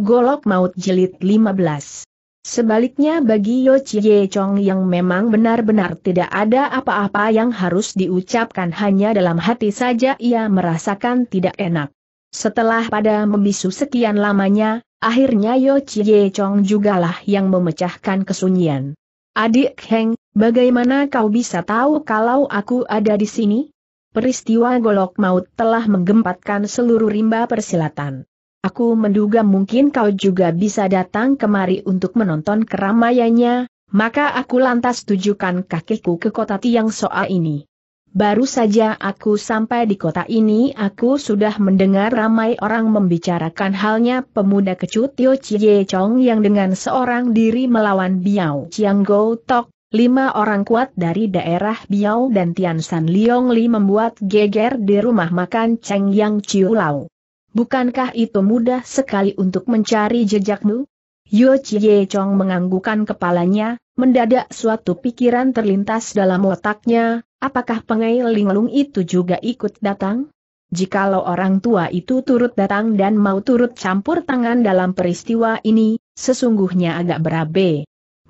Golok Maut Jelit 15 Sebaliknya bagi Yo Chie Chong yang memang benar-benar tidak ada apa-apa yang harus diucapkan hanya dalam hati saja ia merasakan tidak enak. Setelah pada membisu sekian lamanya, akhirnya Yo Chie Chong jugalah yang memecahkan kesunyian. Adik Heng, bagaimana kau bisa tahu kalau aku ada di sini? Peristiwa golok maut telah menggempatkan seluruh rimba persilatan. Aku menduga mungkin kau juga bisa datang kemari untuk menonton keramaiannya, maka aku lantas tujukan kakiku ke kota Tiang Soa ini. Baru saja aku sampai di kota ini aku sudah mendengar ramai orang membicarakan halnya pemuda kecut Tio Chie Chong yang dengan seorang diri melawan Biao Chiang Go Tok, lima orang kuat dari daerah Biao dan Tian San Liong Li membuat geger di rumah makan Cheng Yang Chiu Lau bukankah itu mudah sekali untuk mencari jejakmu? Yo Chie Chong menganggukan kepalanya, mendadak suatu pikiran terlintas dalam otaknya, apakah pengai linglung itu juga ikut datang? Jikalau orang tua itu turut datang dan mau turut campur tangan dalam peristiwa ini, sesungguhnya agak berabe.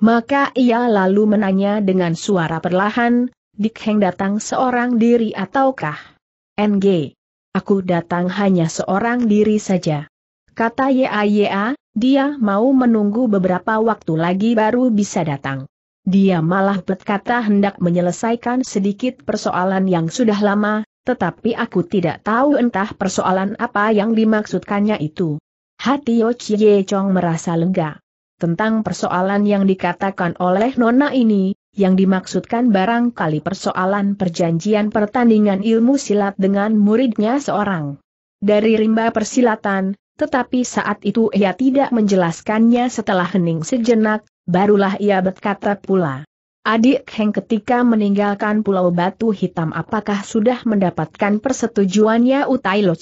Maka ia lalu menanya dengan suara perlahan, Dik Heng datang seorang diri ataukah? NG. Aku datang hanya seorang diri saja. Kata YAYA, dia mau menunggu beberapa waktu lagi baru bisa datang. Dia malah berkata hendak menyelesaikan sedikit persoalan yang sudah lama, tetapi aku tidak tahu entah persoalan apa yang dimaksudkannya itu. Hati Yo Chie Chong merasa lega. Tentang persoalan yang dikatakan oleh Nona ini, yang dimaksudkan barangkali persoalan perjanjian pertandingan ilmu silat dengan muridnya seorang dari rimba persilatan, tetapi saat itu ia tidak menjelaskannya setelah hening sejenak, barulah ia berkata pula. Adik Heng ketika meninggalkan Pulau Batu Hitam apakah sudah mendapatkan persetujuannya Utai Lo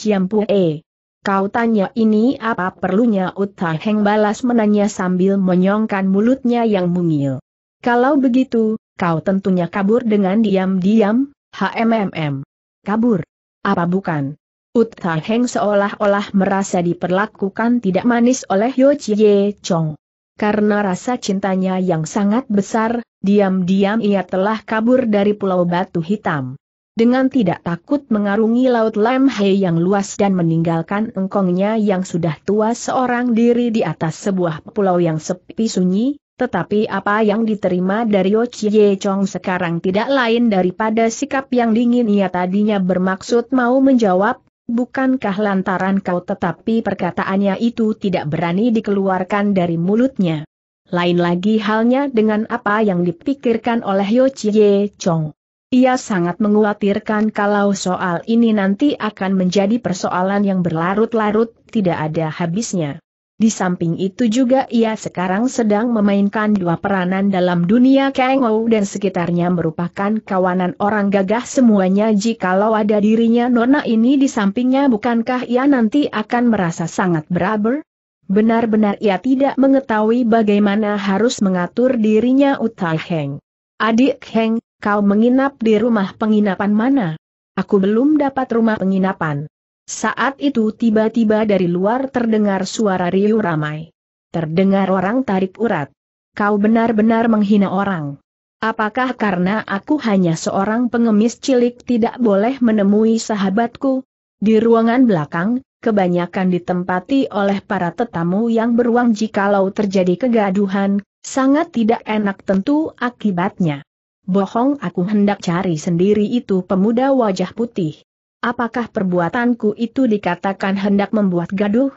E? Kau tanya ini apa perlunya Utai Heng balas menanya sambil menyongkan mulutnya yang mungil. Kalau begitu, kau tentunya kabur dengan diam-diam, HMMM. Kabur. Apa bukan? Utha Heng seolah-olah merasa diperlakukan tidak manis oleh Yo Chie Chong. Karena rasa cintanya yang sangat besar, diam-diam ia telah kabur dari Pulau Batu Hitam. Dengan tidak takut mengarungi Laut Lam Hei yang luas dan meninggalkan engkongnya yang sudah tua seorang diri di atas sebuah pulau yang sepi sunyi, tetapi apa yang diterima dari Ye Chong sekarang tidak lain daripada sikap yang dingin ia tadinya bermaksud mau menjawab, bukankah lantaran kau tetapi perkataannya itu tidak berani dikeluarkan dari mulutnya. Lain lagi halnya dengan apa yang dipikirkan oleh Ye Chong. Ia sangat mengkhawatirkan kalau soal ini nanti akan menjadi persoalan yang berlarut-larut, tidak ada habisnya. Di samping itu juga ia sekarang sedang memainkan dua peranan dalam dunia Kengou dan sekitarnya merupakan kawanan orang gagah semuanya jikalau ada dirinya nona ini di sampingnya bukankah ia nanti akan merasa sangat beraber? Benar-benar ia tidak mengetahui bagaimana harus mengatur dirinya Utai Heng. Adik Heng, kau menginap di rumah penginapan mana? Aku belum dapat rumah penginapan. Saat itu tiba-tiba dari luar terdengar suara riuh ramai. Terdengar orang tarik urat. Kau benar-benar menghina orang. Apakah karena aku hanya seorang pengemis cilik tidak boleh menemui sahabatku? Di ruangan belakang, kebanyakan ditempati oleh para tetamu yang beruang jikalau terjadi kegaduhan, sangat tidak enak tentu akibatnya. Bohong aku hendak cari sendiri itu pemuda wajah putih. Apakah perbuatanku itu dikatakan hendak membuat gaduh?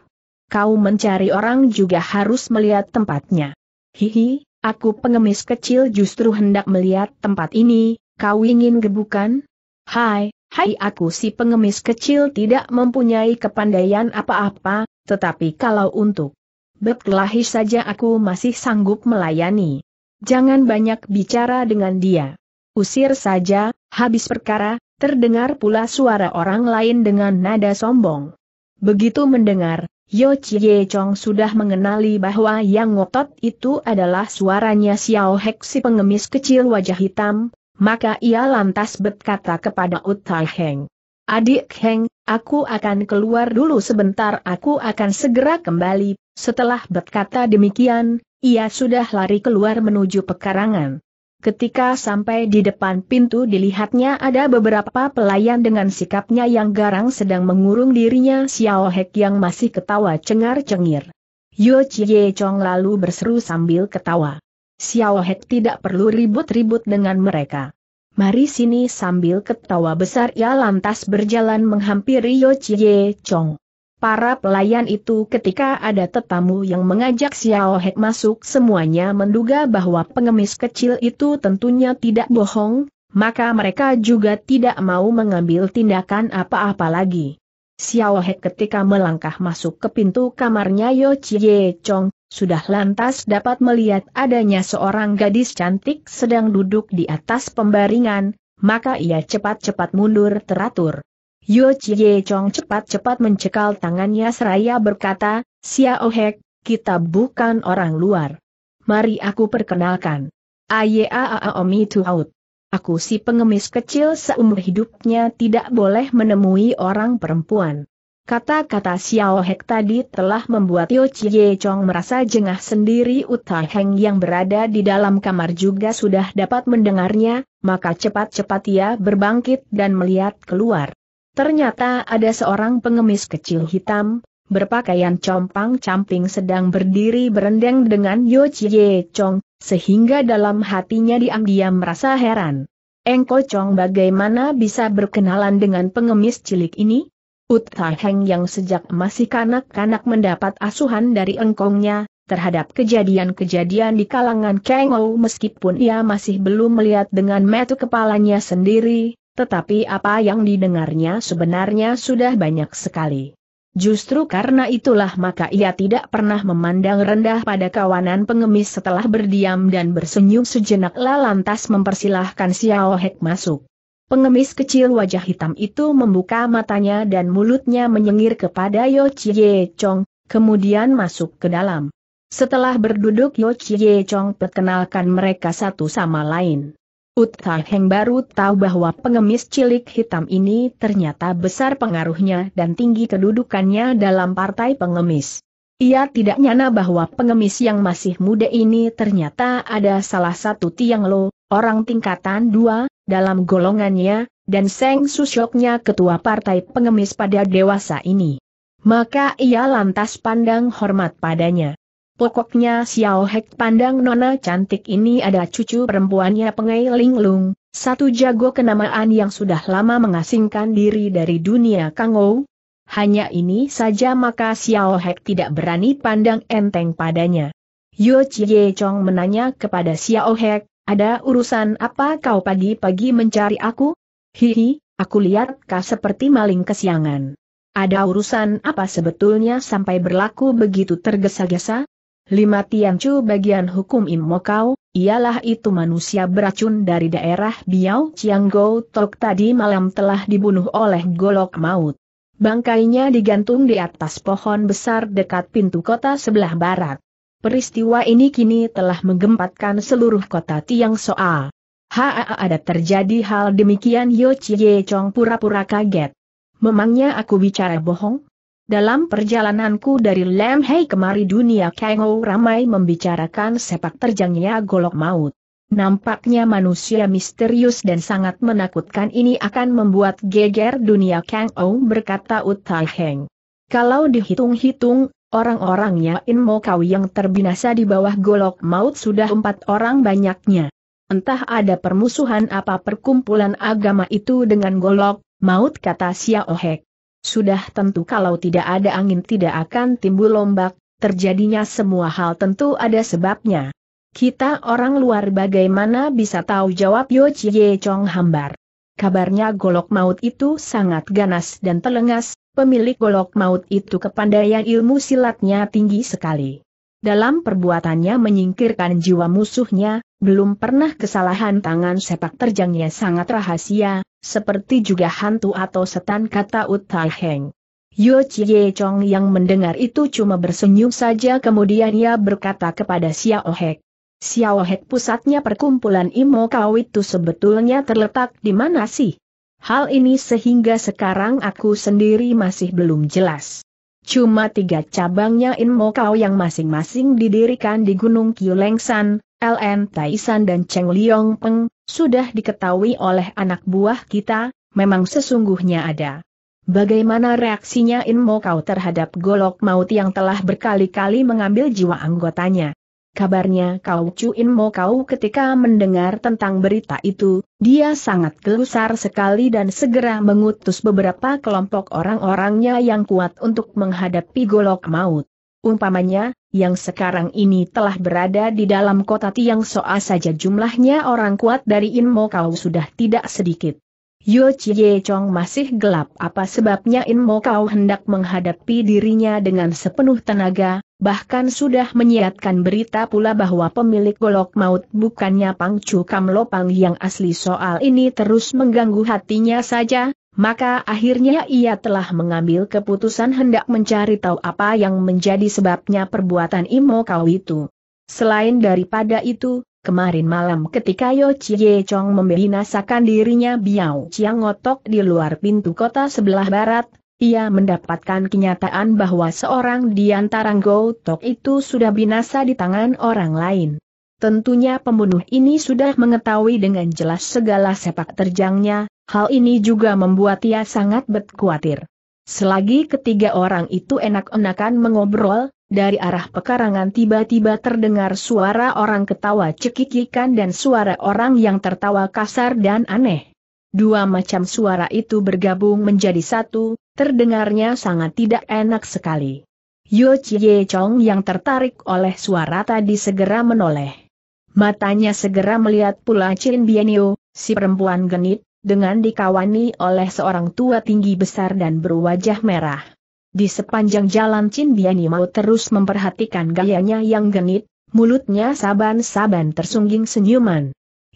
Kau mencari orang juga harus melihat tempatnya. Hihi, aku pengemis kecil justru hendak melihat tempat ini, kau ingin gebukan? Hai, hai aku si pengemis kecil tidak mempunyai kepandaian apa-apa, tetapi kalau untuk berkelahi saja aku masih sanggup melayani. Jangan banyak bicara dengan dia. Usir saja, habis perkara, Terdengar pula suara orang lain dengan nada sombong. Begitu mendengar, Yo Chie Chong sudah mengenali bahwa yang ngotot itu adalah suaranya Xiao Hek si pengemis kecil wajah hitam, maka ia lantas berkata kepada Utai Heng. Adik Heng, aku akan keluar dulu sebentar aku akan segera kembali, setelah berkata demikian, ia sudah lari keluar menuju pekarangan. Ketika sampai di depan pintu dilihatnya ada beberapa pelayan dengan sikapnya yang garang sedang mengurung dirinya Xiao Hek yang masih ketawa cengar-cengir. Yo Chie Chong lalu berseru sambil ketawa. Xiao Hek tidak perlu ribut-ribut dengan mereka. Mari sini sambil ketawa besar ia ya lantas berjalan menghampiri Yo Chie Chong. Para pelayan itu ketika ada tetamu yang mengajak Xiao He masuk semuanya menduga bahwa pengemis kecil itu tentunya tidak bohong, maka mereka juga tidak mau mengambil tindakan apa-apa lagi. Xiao He ketika melangkah masuk ke pintu kamarnya Yo Chie Chong, sudah lantas dapat melihat adanya seorang gadis cantik sedang duduk di atas pembaringan, maka ia cepat-cepat mundur teratur. Yo Chie Chong cepat-cepat mencekal tangannya seraya berkata, Xiao Hek, kita bukan orang luar. Mari aku perkenalkan. Aye Ayeaaomi Tuhaut. Aku si pengemis kecil seumur hidupnya tidak boleh menemui orang perempuan. Kata-kata Xiao Hek tadi telah membuat Yo Chie Chong merasa jengah sendiri Uta Heng yang berada di dalam kamar juga sudah dapat mendengarnya, maka cepat-cepat ia berbangkit dan melihat keluar. Ternyata ada seorang pengemis kecil hitam, berpakaian compang-camping sedang berdiri berendang dengan Yo Chie Chong, sehingga dalam hatinya diam-diam merasa heran. Engko Chong bagaimana bisa berkenalan dengan pengemis cilik ini? Utha Heng yang sejak masih kanak-kanak mendapat asuhan dari engkongnya, terhadap kejadian-kejadian di kalangan Kang meskipun ia masih belum melihat dengan metu kepalanya sendiri, tetapi apa yang didengarnya sebenarnya sudah banyak sekali. Justru karena itulah maka ia tidak pernah memandang rendah pada kawanan pengemis setelah berdiam dan bersenyum sejenak lantas mempersilahkan Xiao Hek masuk. Pengemis kecil wajah hitam itu membuka matanya dan mulutnya menyengir kepada Yo Chie Chong, kemudian masuk ke dalam. Setelah berduduk Yo Chie Chong perkenalkan mereka satu sama lain. Utai Heng baru tahu bahwa pengemis cilik hitam ini ternyata besar pengaruhnya dan tinggi kedudukannya dalam partai pengemis. Ia tidak nyana bahwa pengemis yang masih muda ini ternyata ada salah satu Tiang Lo, orang tingkatan dua, dalam golongannya, dan Seng Susyoknya ketua partai pengemis pada dewasa ini. Maka ia lantas pandang hormat padanya. Pokoknya Xiao Hek pandang nona cantik ini ada cucu perempuannya Pengai Linglung, satu jago kenamaan yang sudah lama mengasingkan diri dari dunia Kangou. Hanya ini saja maka Xiao Hek tidak berani pandang enteng padanya. Yo Chie Chong menanya kepada Xiao Hek, ada urusan apa kau pagi-pagi mencari aku? Hihi, aku lihat kau seperti maling kesiangan. Ada urusan apa sebetulnya sampai berlaku begitu tergesa-gesa? Lima Tiancu bagian hukum Imokau, ialah itu manusia beracun dari daerah Biao Chianggo Tok tadi malam telah dibunuh oleh golok maut. Bangkainya digantung di atas pohon besar dekat pintu kota sebelah barat. Peristiwa ini kini telah menggempatkan seluruh kota Tiang Soa. Ha ada terjadi hal demikian Yo Chie Chong pura-pura kaget. Memangnya aku bicara bohong? Dalam perjalananku dari Lemhei kemari dunia Ou ramai membicarakan sepak terjangnya golok maut. Nampaknya manusia misterius dan sangat menakutkan ini akan membuat geger dunia Kang Ou berkata Utai Heng. Kalau dihitung-hitung, orang-orangnya Inmo Kau yang terbinasa di bawah golok maut sudah empat orang banyaknya. Entah ada permusuhan apa perkumpulan agama itu dengan golok, maut kata Xiao Hek. Sudah tentu kalau tidak ada angin tidak akan timbul lombak, terjadinya semua hal tentu ada sebabnya. Kita orang luar bagaimana bisa tahu jawab Yo Chie Chong hambar. Kabarnya golok maut itu sangat ganas dan telengas, pemilik golok maut itu kepandaian ilmu silatnya tinggi sekali dalam perbuatannya menyingkirkan jiwa musuhnya, belum pernah kesalahan tangan sepak terjangnya sangat rahasia, seperti juga hantu atau setan kata Utai Heng. Yo Chie Chong yang mendengar itu cuma bersenyum saja kemudian ia berkata kepada Xiao Hek. Xiao Hek pusatnya perkumpulan Imo Kau itu sebetulnya terletak di mana sih? Hal ini sehingga sekarang aku sendiri masih belum jelas. Cuma tiga cabangnya Inmo Kau yang masing-masing didirikan di Gunung Kiulengsan, LN Taisan dan Cheng Liong Peng, sudah diketahui oleh anak buah kita, memang sesungguhnya ada. Bagaimana reaksinya Inmo Kau terhadap golok maut yang telah berkali-kali mengambil jiwa anggotanya? Kabarnya kau cuin mau kau ketika mendengar tentang berita itu, dia sangat gelusar sekali dan segera mengutus beberapa kelompok orang-orangnya yang kuat untuk menghadapi golok maut. Umpamanya, yang sekarang ini telah berada di dalam kota Tiang Soa saja jumlahnya orang kuat dari Inmo Kau sudah tidak sedikit. Yo Chie Chong masih gelap apa sebabnya Inmo Kau hendak menghadapi dirinya dengan sepenuh tenaga, bahkan sudah menyiatkan berita pula bahwa pemilik golok maut bukannya Pangcu Kamlopang yang asli soal ini terus mengganggu hatinya saja, maka akhirnya ia telah mengambil keputusan hendak mencari tahu apa yang menjadi sebabnya perbuatan Imo Kau itu. Selain daripada itu, kemarin malam ketika Yo Chie Chong membinasakan dirinya Biao Chiang Otok di luar pintu kota sebelah barat, ia mendapatkan kenyataan bahwa seorang di antara Gotok itu sudah binasa di tangan orang lain. Tentunya pembunuh ini sudah mengetahui dengan jelas segala sepak terjangnya, hal ini juga membuat ia sangat berkhawatir. Selagi ketiga orang itu enak-enakan mengobrol, dari arah pekarangan tiba-tiba terdengar suara orang ketawa cekikikan dan suara orang yang tertawa kasar dan aneh. Dua macam suara itu bergabung menjadi satu, terdengarnya sangat tidak enak sekali. Yo Chie Chong yang tertarik oleh suara tadi segera menoleh. Matanya segera melihat pula Chin Bianyu, si perempuan genit, dengan dikawani oleh seorang tua tinggi besar dan berwajah merah. Di sepanjang jalan Chin mau terus memperhatikan gayanya yang genit, mulutnya saban-saban tersungging senyuman.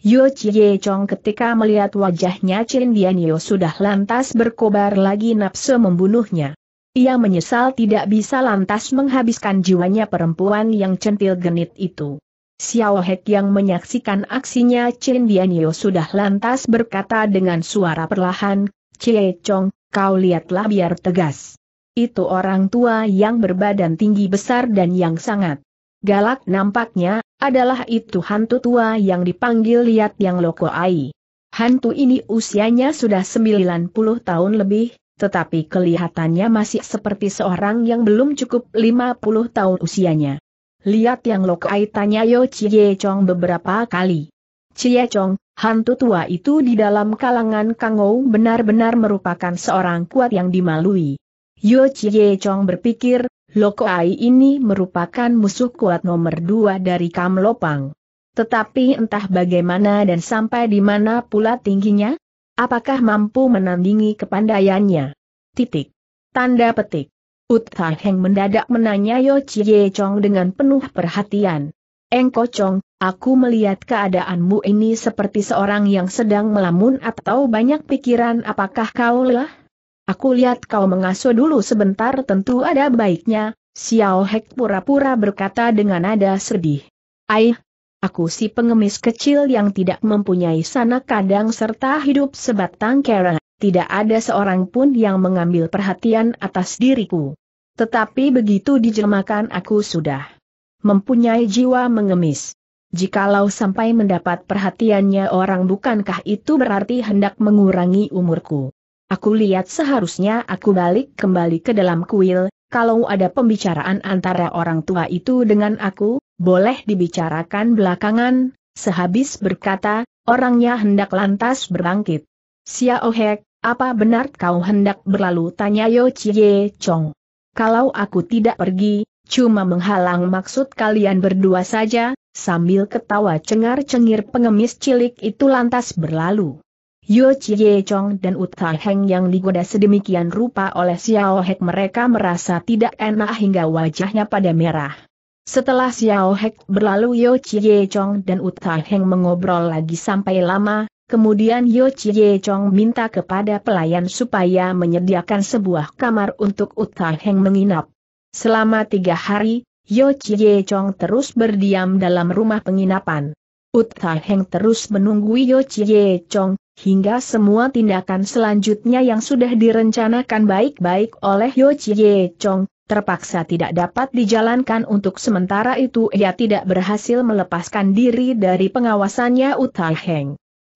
Yo Chie Chong ketika melihat wajahnya Chen Dianyo sudah lantas berkobar lagi nafsu membunuhnya. Ia menyesal tidak bisa lantas menghabiskan jiwanya perempuan yang centil genit itu. Xiao Hek yang menyaksikan aksinya Chen Dianyo sudah lantas berkata dengan suara perlahan, Chie Chong, kau lihatlah biar tegas. Itu orang tua yang berbadan tinggi besar dan yang sangat galak nampaknya, adalah itu hantu tua yang dipanggil Liat Yang Loko Ai. Hantu ini usianya sudah 90 tahun lebih, tetapi kelihatannya masih seperti seorang yang belum cukup 50 tahun usianya. Lihat yang Loko Ai tanya Yo Chie Chong beberapa kali. Chie Chong, hantu tua itu di dalam kalangan Kangou benar-benar merupakan seorang kuat yang dimalui. Yo Chie Chong berpikir, Lokoai ini merupakan musuh kuat nomor dua dari Kamlopang. Tetapi entah bagaimana dan sampai di mana pula tingginya? Apakah mampu menandingi kepandaiannya? Titik. Tanda petik. Utah Heng mendadak menanya Yo Chie Chong dengan penuh perhatian. Engko Chong, aku melihat keadaanmu ini seperti seorang yang sedang melamun atau banyak pikiran apakah kau lelah? Aku lihat kau mengasuh dulu sebentar tentu ada baiknya, Xiao Hek pura-pura berkata dengan nada sedih. Aih, aku si pengemis kecil yang tidak mempunyai sanak kadang serta hidup sebatang kera, tidak ada seorang pun yang mengambil perhatian atas diriku. Tetapi begitu dijelmakan aku sudah mempunyai jiwa mengemis. Jikalau sampai mendapat perhatiannya orang bukankah itu berarti hendak mengurangi umurku. Aku lihat seharusnya aku balik kembali ke dalam kuil, kalau ada pembicaraan antara orang tua itu dengan aku, boleh dibicarakan belakangan, sehabis berkata, orangnya hendak lantas berangkit. Xiao He, apa benar kau hendak berlalu tanya Yo Chie Chong. Kalau aku tidak pergi, cuma menghalang maksud kalian berdua saja, sambil ketawa cengar-cengir pengemis cilik itu lantas berlalu. Yo Chie Chong dan Uta Heng yang digoda sedemikian rupa oleh Xiao Hek mereka merasa tidak enak hingga wajahnya pada merah. Setelah Xiao Hek berlalu Yo Chie Chong dan Uta Heng mengobrol lagi sampai lama, kemudian Yo Chie Chong minta kepada pelayan supaya menyediakan sebuah kamar untuk Uta Heng menginap. Selama tiga hari, Yo Chie Chong terus berdiam dalam rumah penginapan. Uta Heng terus menunggu Yo Chie Chong, hingga semua tindakan selanjutnya yang sudah direncanakan baik-baik oleh Yo Chie Chong, terpaksa tidak dapat dijalankan untuk sementara itu ia tidak berhasil melepaskan diri dari pengawasannya Utai Heng.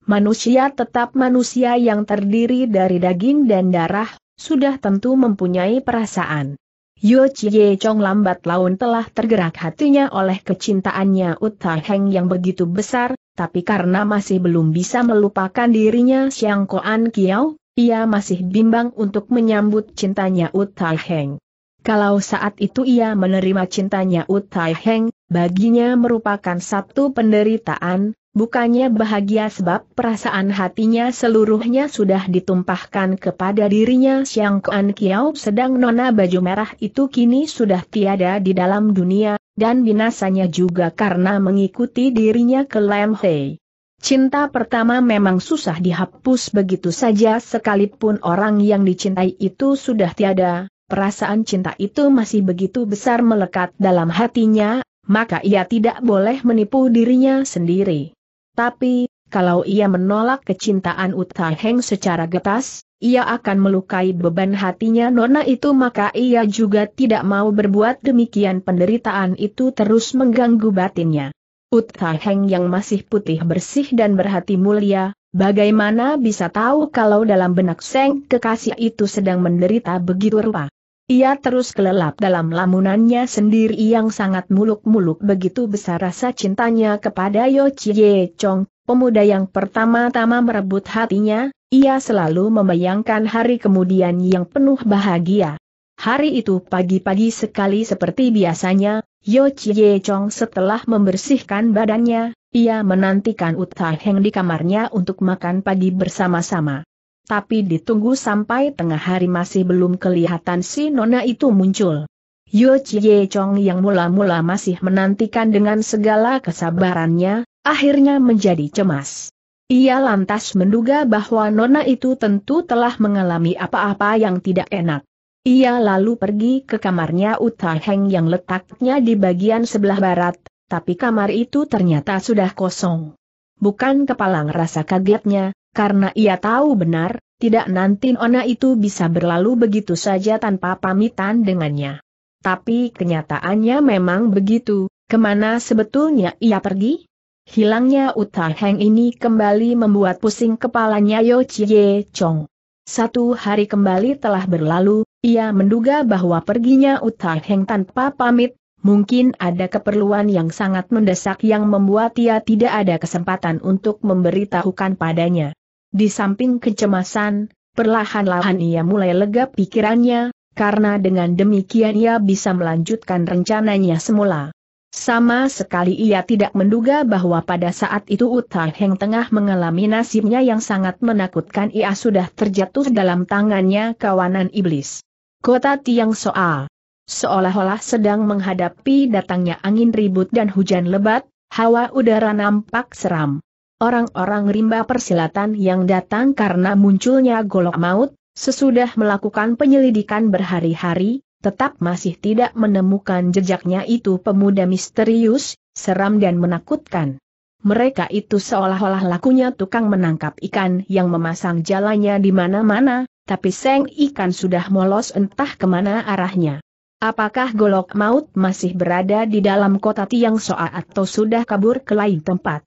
Manusia tetap manusia yang terdiri dari daging dan darah, sudah tentu mempunyai perasaan. Yo Chie Chong lambat laun telah tergerak hatinya oleh kecintaannya Uta Heng yang begitu besar, tapi karena masih belum bisa melupakan dirinya Xiang Koan Kiao, ia masih bimbang untuk menyambut cintanya Uta Heng. Kalau saat itu ia menerima cintanya Uta Heng, baginya merupakan satu penderitaan, Bukannya bahagia sebab perasaan hatinya seluruhnya sudah ditumpahkan kepada dirinya Siang Kuan Kiao sedang nona baju merah itu kini sudah tiada di dalam dunia, dan binasanya juga karena mengikuti dirinya ke Lam Hei. Cinta pertama memang susah dihapus begitu saja sekalipun orang yang dicintai itu sudah tiada, perasaan cinta itu masih begitu besar melekat dalam hatinya, maka ia tidak boleh menipu dirinya sendiri. Tapi, kalau ia menolak kecintaan Uta Heng secara getas, ia akan melukai beban hatinya nona itu maka ia juga tidak mau berbuat demikian penderitaan itu terus mengganggu batinnya. Uta Heng yang masih putih bersih dan berhati mulia, bagaimana bisa tahu kalau dalam benak Seng kekasih itu sedang menderita begitu rupa? Ia terus kelelap dalam lamunannya sendiri yang sangat muluk-muluk begitu besar rasa cintanya kepada Yo Chie Chong, pemuda yang pertama-tama merebut hatinya, ia selalu membayangkan hari kemudian yang penuh bahagia. Hari itu pagi-pagi sekali seperti biasanya, Yo Chie Chong setelah membersihkan badannya, ia menantikan Uta Heng di kamarnya untuk makan pagi bersama-sama tapi ditunggu sampai tengah hari masih belum kelihatan si nona itu muncul. Yo Chie Chong yang mula-mula masih menantikan dengan segala kesabarannya, akhirnya menjadi cemas. Ia lantas menduga bahwa nona itu tentu telah mengalami apa-apa yang tidak enak. Ia lalu pergi ke kamarnya Utaheng yang letaknya di bagian sebelah barat, tapi kamar itu ternyata sudah kosong. Bukan kepala rasa kagetnya, karena ia tahu benar, tidak nanti Ona itu bisa berlalu begitu saja tanpa pamitan dengannya. Tapi kenyataannya memang begitu, kemana sebetulnya ia pergi? Hilangnya Uta Heng ini kembali membuat pusing kepalanya Yo Chie Chong. Satu hari kembali telah berlalu, ia menduga bahwa perginya Uta Heng tanpa pamit, mungkin ada keperluan yang sangat mendesak yang membuat ia tidak ada kesempatan untuk memberitahukan padanya. Di samping kecemasan, perlahan-lahan ia mulai lega pikirannya, karena dengan demikian ia bisa melanjutkan rencananya semula. Sama sekali ia tidak menduga bahwa pada saat itu Uta Heng tengah mengalami nasibnya yang sangat menakutkan ia sudah terjatuh dalam tangannya kawanan iblis. Kota Tiang Soa Seolah-olah sedang menghadapi datangnya angin ribut dan hujan lebat, hawa udara nampak seram. Orang-orang rimba persilatan yang datang karena munculnya golok maut, sesudah melakukan penyelidikan berhari-hari, tetap masih tidak menemukan jejaknya itu pemuda misterius, seram dan menakutkan. Mereka itu seolah-olah lakunya tukang menangkap ikan yang memasang jalannya di mana-mana, tapi seng ikan sudah molos entah kemana arahnya. Apakah golok maut masih berada di dalam kota Tiang Soa atau sudah kabur ke lain tempat?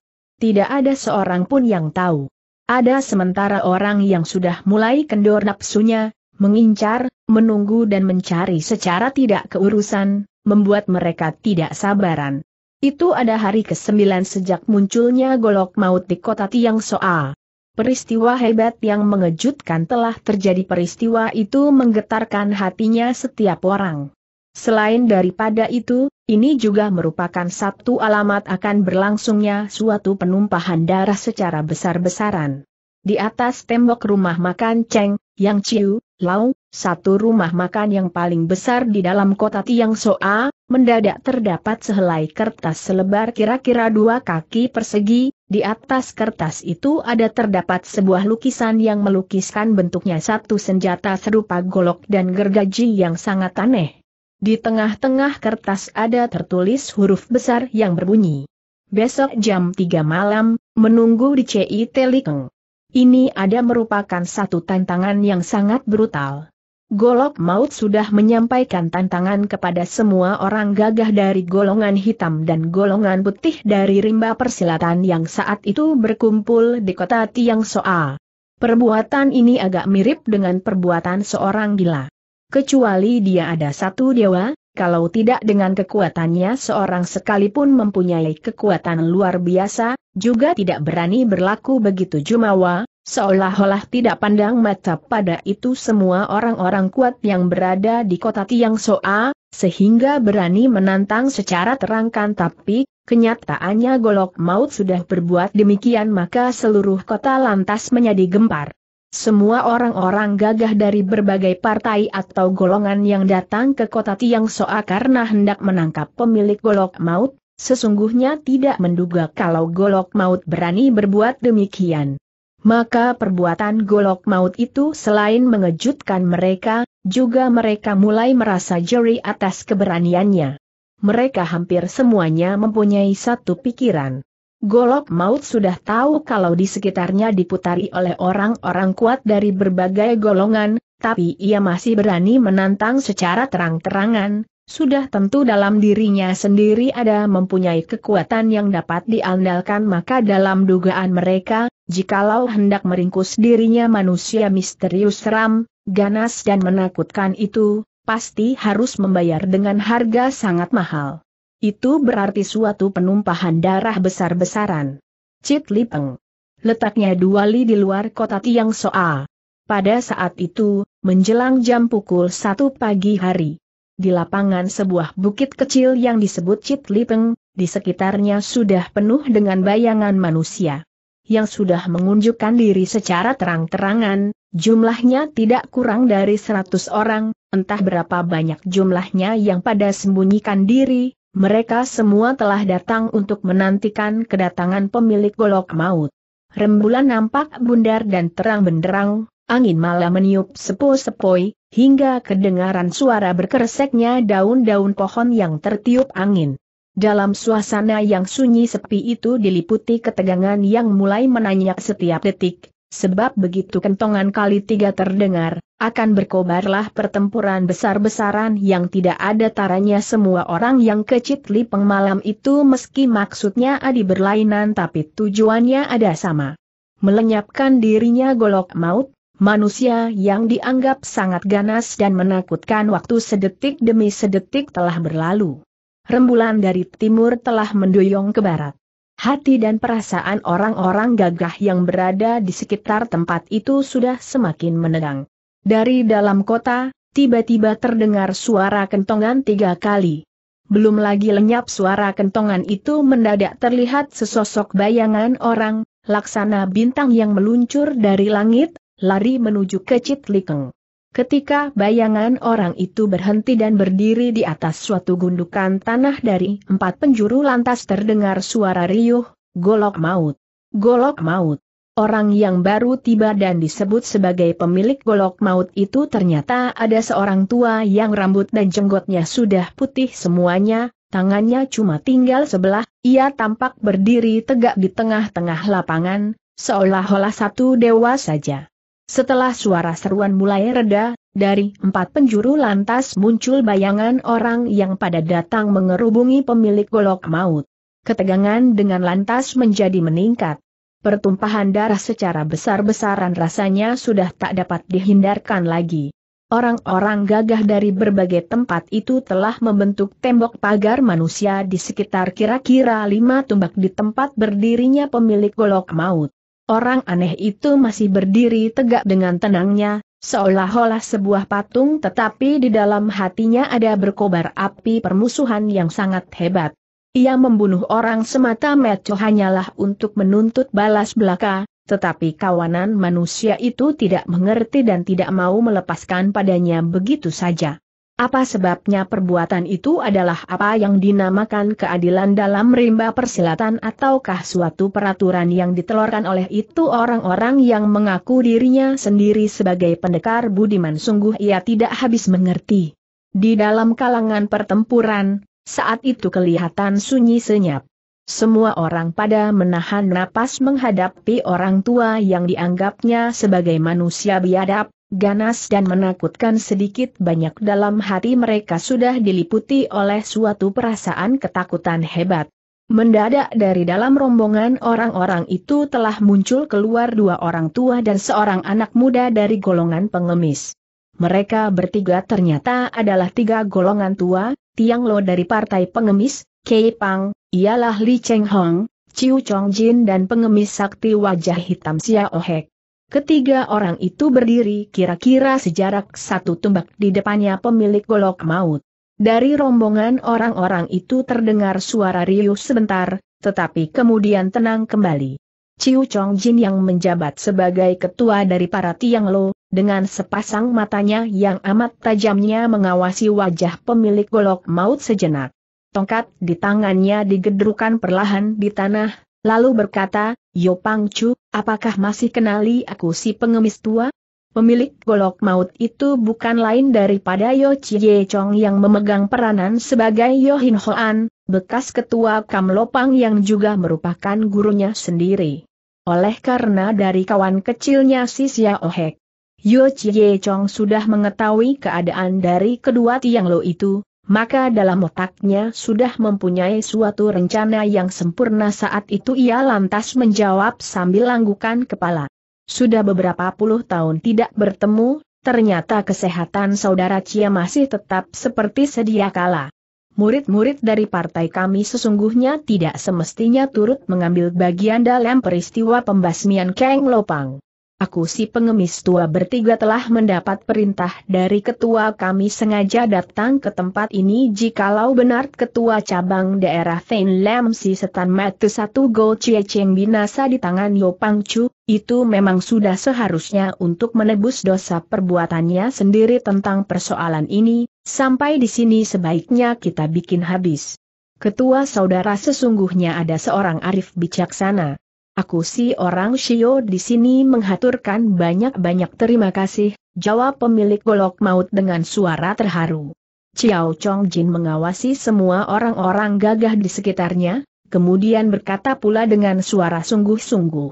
tidak ada seorang pun yang tahu. Ada sementara orang yang sudah mulai kendor nafsunya, mengincar, menunggu dan mencari secara tidak keurusan, membuat mereka tidak sabaran. Itu ada hari ke-9 sejak munculnya golok maut di kota Tiang Soa. Peristiwa hebat yang mengejutkan telah terjadi peristiwa itu menggetarkan hatinya setiap orang. Selain daripada itu, ini juga merupakan satu alamat akan berlangsungnya suatu penumpahan darah secara besar-besaran. Di atas tembok rumah makan Cheng, Yang Chiu, Lau, satu rumah makan yang paling besar di dalam kota Tiang Soa, mendadak terdapat sehelai kertas selebar kira-kira dua kaki persegi, di atas kertas itu ada terdapat sebuah lukisan yang melukiskan bentuknya satu senjata serupa golok dan gergaji yang sangat aneh. Di tengah-tengah kertas ada tertulis huruf besar yang berbunyi. Besok jam 3 malam, menunggu di CIT Likeng. Ini ada merupakan satu tantangan yang sangat brutal. Golok Maut sudah menyampaikan tantangan kepada semua orang gagah dari golongan hitam dan golongan putih dari rimba persilatan yang saat itu berkumpul di kota Tiang Soa. Perbuatan ini agak mirip dengan perbuatan seorang gila kecuali dia ada satu dewa, kalau tidak dengan kekuatannya seorang sekalipun mempunyai kekuatan luar biasa, juga tidak berani berlaku begitu jumawa, seolah-olah tidak pandang mata pada itu semua orang-orang kuat yang berada di kota Tiang Soa, sehingga berani menantang secara terangkan tapi, kenyataannya Golok Maut sudah berbuat demikian maka seluruh kota lantas menjadi gempar. Semua orang-orang gagah dari berbagai partai atau golongan yang datang ke kota Tiang Soa karena hendak menangkap pemilik golok maut, sesungguhnya tidak menduga kalau golok maut berani berbuat demikian. Maka perbuatan golok maut itu selain mengejutkan mereka, juga mereka mulai merasa jeri atas keberaniannya. Mereka hampir semuanya mempunyai satu pikiran. Golok maut sudah tahu kalau di sekitarnya diputari oleh orang-orang kuat dari berbagai golongan, tapi ia masih berani menantang secara terang-terangan, sudah tentu dalam dirinya sendiri ada mempunyai kekuatan yang dapat diandalkan maka dalam dugaan mereka, jikalau hendak meringkus dirinya manusia misterius seram, ganas dan menakutkan itu, pasti harus membayar dengan harga sangat mahal. Itu berarti suatu penumpahan darah besar-besaran. Cit Lipeng. Letaknya dua li di luar kota Tiang Soa. Pada saat itu, menjelang jam pukul satu pagi hari. Di lapangan sebuah bukit kecil yang disebut Cit Lipeng, di sekitarnya sudah penuh dengan bayangan manusia. Yang sudah mengunjukkan diri secara terang-terangan, Jumlahnya tidak kurang dari seratus orang, entah berapa banyak jumlahnya yang pada sembunyikan diri, mereka semua telah datang untuk menantikan kedatangan pemilik golok maut. Rembulan nampak bundar dan terang benderang, angin malah meniup sepoi-sepoi, hingga kedengaran suara berkereseknya daun-daun pohon yang tertiup angin. Dalam suasana yang sunyi sepi itu diliputi ketegangan yang mulai menanyak setiap detik, sebab begitu kentongan kali tiga terdengar, akan berkobarlah pertempuran besar-besaran yang tidak ada taranya semua orang yang kecitli pengmalam itu meski maksudnya adi berlainan tapi tujuannya ada sama. Melenyapkan dirinya golok maut, manusia yang dianggap sangat ganas dan menakutkan waktu sedetik demi sedetik telah berlalu. Rembulan dari timur telah mendoyong ke barat. Hati dan perasaan orang-orang gagah yang berada di sekitar tempat itu sudah semakin menegang. Dari dalam kota, tiba-tiba terdengar suara kentongan tiga kali. Belum lagi lenyap suara kentongan itu mendadak terlihat sesosok bayangan orang, laksana bintang yang meluncur dari langit, lari menuju ke Citlikeng. Ketika bayangan orang itu berhenti dan berdiri di atas suatu gundukan tanah dari empat penjuru lantas terdengar suara riuh, golok maut. Golok maut. Orang yang baru tiba dan disebut sebagai pemilik golok maut itu ternyata ada seorang tua yang rambut dan jenggotnya sudah putih semuanya, tangannya cuma tinggal sebelah, ia tampak berdiri tegak di tengah-tengah lapangan, seolah-olah satu dewa saja. Setelah suara seruan mulai reda, dari empat penjuru lantas muncul bayangan orang yang pada datang mengerubungi pemilik golok maut. Ketegangan dengan lantas menjadi meningkat. Pertumpahan darah secara besar-besaran rasanya sudah tak dapat dihindarkan lagi. Orang-orang gagah dari berbagai tempat itu telah membentuk tembok pagar manusia di sekitar kira-kira lima tumbak di tempat berdirinya pemilik golok maut. Orang aneh itu masih berdiri tegak dengan tenangnya, seolah-olah sebuah patung tetapi di dalam hatinya ada berkobar api permusuhan yang sangat hebat. Ia membunuh orang semata meco hanyalah untuk menuntut balas belaka, tetapi kawanan manusia itu tidak mengerti dan tidak mau melepaskan padanya begitu saja. Apa sebabnya perbuatan itu adalah apa yang dinamakan keadilan dalam rimba persilatan ataukah suatu peraturan yang ditelorkan oleh itu orang-orang yang mengaku dirinya sendiri sebagai pendekar budiman sungguh ia tidak habis mengerti. Di dalam kalangan pertempuran, saat itu kelihatan sunyi senyap. Semua orang pada menahan napas menghadapi orang tua yang dianggapnya sebagai manusia biadab, ganas dan menakutkan sedikit banyak dalam hati mereka sudah diliputi oleh suatu perasaan ketakutan hebat. Mendadak dari dalam rombongan orang-orang itu telah muncul keluar dua orang tua dan seorang anak muda dari golongan pengemis. Mereka bertiga ternyata adalah tiga golongan tua, Tiang Lo dari partai pengemis, Kei Pang, ialah Li Cheng Hong, Chiu Chong Jin dan pengemis sakti wajah hitam Xiao Hek. Ketiga orang itu berdiri kira-kira sejarak satu tumbak di depannya pemilik golok maut. Dari rombongan orang-orang itu terdengar suara riuh sebentar, tetapi kemudian tenang kembali. Ciu Chong Jin yang menjabat sebagai ketua dari para Tiang Lo, dengan sepasang matanya yang amat tajamnya mengawasi wajah pemilik golok maut sejenak. Tongkat di tangannya digedrukan perlahan di tanah, lalu berkata, Yo Pang Chu, Apakah masih kenali aku si pengemis tua? Pemilik golok maut itu bukan lain daripada Yo Chie Chong yang memegang peranan sebagai Yo Hin Hoan, bekas ketua Kam Lopang yang juga merupakan gurunya sendiri. Oleh karena dari kawan kecilnya si Xia Ohek, Yo Chie Chong sudah mengetahui keadaan dari kedua Tiang Lo itu, maka dalam otaknya sudah mempunyai suatu rencana yang sempurna saat itu ia lantas menjawab sambil langgukan kepala. Sudah beberapa puluh tahun tidak bertemu, ternyata kesehatan saudara Cia masih tetap seperti sedia kala. Murid-murid dari partai kami sesungguhnya tidak semestinya turut mengambil bagian dalam peristiwa pembasmian Kang Lopang aku si pengemis tua bertiga telah mendapat perintah dari ketua kami sengaja datang ke tempat ini jikalau benar ketua cabang daerah Fein Lam si setan metu satu go cie cieng binasa di tangan Yo Pang Chu, itu memang sudah seharusnya untuk menebus dosa perbuatannya sendiri tentang persoalan ini, sampai di sini sebaiknya kita bikin habis. Ketua saudara sesungguhnya ada seorang arif bijaksana. Aku si orang Shio di sini menghaturkan banyak-banyak terima kasih, jawab pemilik golok maut dengan suara terharu. Chiao Chong Jin mengawasi semua orang-orang gagah di sekitarnya, kemudian berkata pula dengan suara sungguh-sungguh.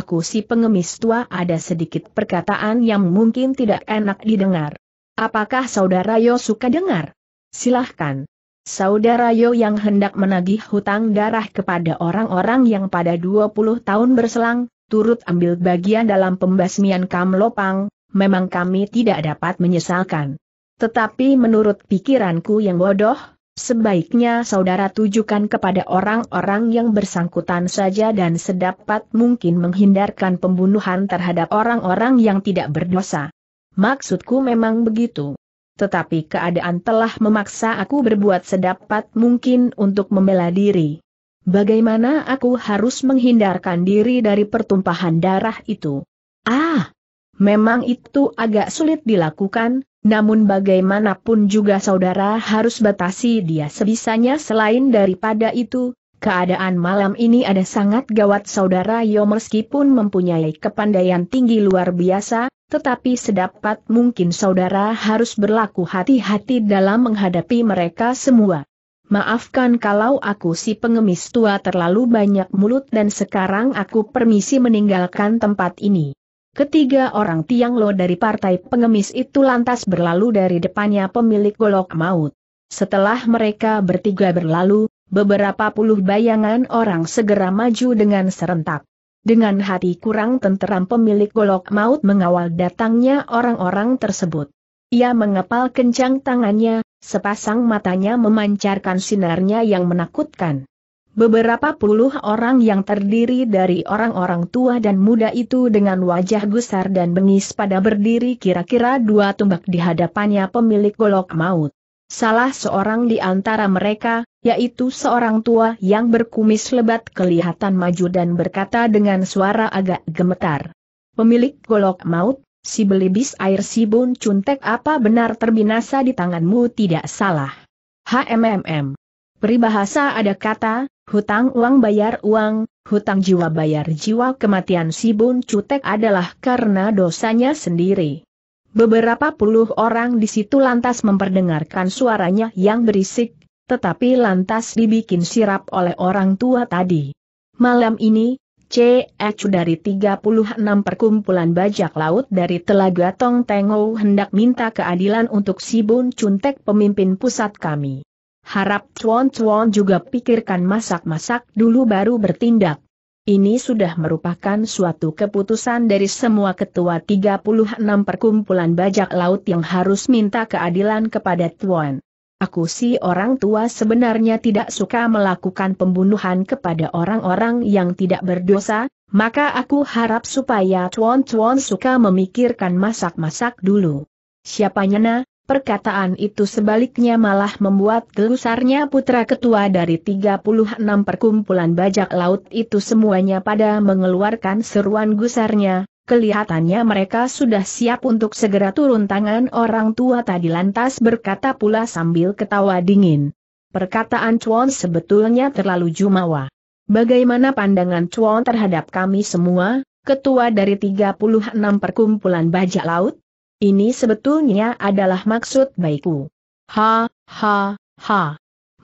Aku si pengemis tua ada sedikit perkataan yang mungkin tidak enak didengar. Apakah saudara Yo suka dengar? Silahkan. Saudara Yo yang hendak menagih hutang darah kepada orang-orang yang pada 20 tahun berselang, turut ambil bagian dalam pembasmian Kamlopang, memang kami tidak dapat menyesalkan. Tetapi menurut pikiranku yang bodoh, Sebaiknya saudara tujukan kepada orang-orang yang bersangkutan saja dan sedapat mungkin menghindarkan pembunuhan terhadap orang-orang yang tidak berdosa. Maksudku memang begitu tetapi keadaan telah memaksa aku berbuat sedapat mungkin untuk membela diri. Bagaimana aku harus menghindarkan diri dari pertumpahan darah itu? Ah, memang itu agak sulit dilakukan, namun bagaimanapun juga saudara harus batasi dia sebisanya selain daripada itu, keadaan malam ini ada sangat gawat saudara yo meskipun mempunyai kepandaian tinggi luar biasa, tetapi sedapat mungkin saudara harus berlaku hati-hati dalam menghadapi mereka semua. Maafkan kalau aku si pengemis tua terlalu banyak mulut dan sekarang aku permisi meninggalkan tempat ini. Ketiga orang tiang lo dari partai pengemis itu lantas berlalu dari depannya pemilik golok maut. Setelah mereka bertiga berlalu, beberapa puluh bayangan orang segera maju dengan serentak. Dengan hati kurang tenteram pemilik golok maut mengawal datangnya orang-orang tersebut. Ia mengepal kencang tangannya, sepasang matanya memancarkan sinarnya yang menakutkan. Beberapa puluh orang yang terdiri dari orang-orang tua dan muda itu dengan wajah gusar dan bengis pada berdiri kira-kira dua tumbak di hadapannya pemilik golok maut. Salah seorang di antara mereka, yaitu seorang tua yang berkumis lebat kelihatan maju dan berkata dengan suara agak gemetar. Pemilik golok maut, si belibis air si bun cuntek apa benar terbinasa di tanganmu tidak salah. HMMM. Peribahasa ada kata, hutang uang bayar uang, hutang jiwa bayar jiwa kematian si bun cutek adalah karena dosanya sendiri. Beberapa puluh orang di situ lantas memperdengarkan suaranya yang berisik, tetapi lantas dibikin sirap oleh orang tua tadi. Malam ini, CH dari 36 perkumpulan bajak laut dari Telaga Tong Tengo hendak minta keadilan untuk si Bun Cuntek pemimpin pusat kami. Harap Chuan Chuan juga pikirkan masak-masak dulu baru bertindak. Ini sudah merupakan suatu keputusan dari semua ketua 36 perkumpulan bajak laut yang harus minta keadilan kepada Tuan. Aku si orang tua sebenarnya tidak suka melakukan pembunuhan kepada orang-orang yang tidak berdosa, maka aku harap supaya cuan-cuan suka memikirkan masak-masak dulu. Siapanya nyana, perkataan itu sebaliknya malah membuat gelusarnya putra ketua dari 36 perkumpulan bajak laut itu semuanya pada mengeluarkan seruan gusarnya, Kelihatannya mereka sudah siap untuk segera turun tangan orang tua tadi lantas berkata pula sambil ketawa dingin. Perkataan Chuan sebetulnya terlalu jumawa. Bagaimana pandangan Chuan terhadap kami semua, ketua dari 36 perkumpulan bajak laut? Ini sebetulnya adalah maksud baikku. Ha, ha, ha.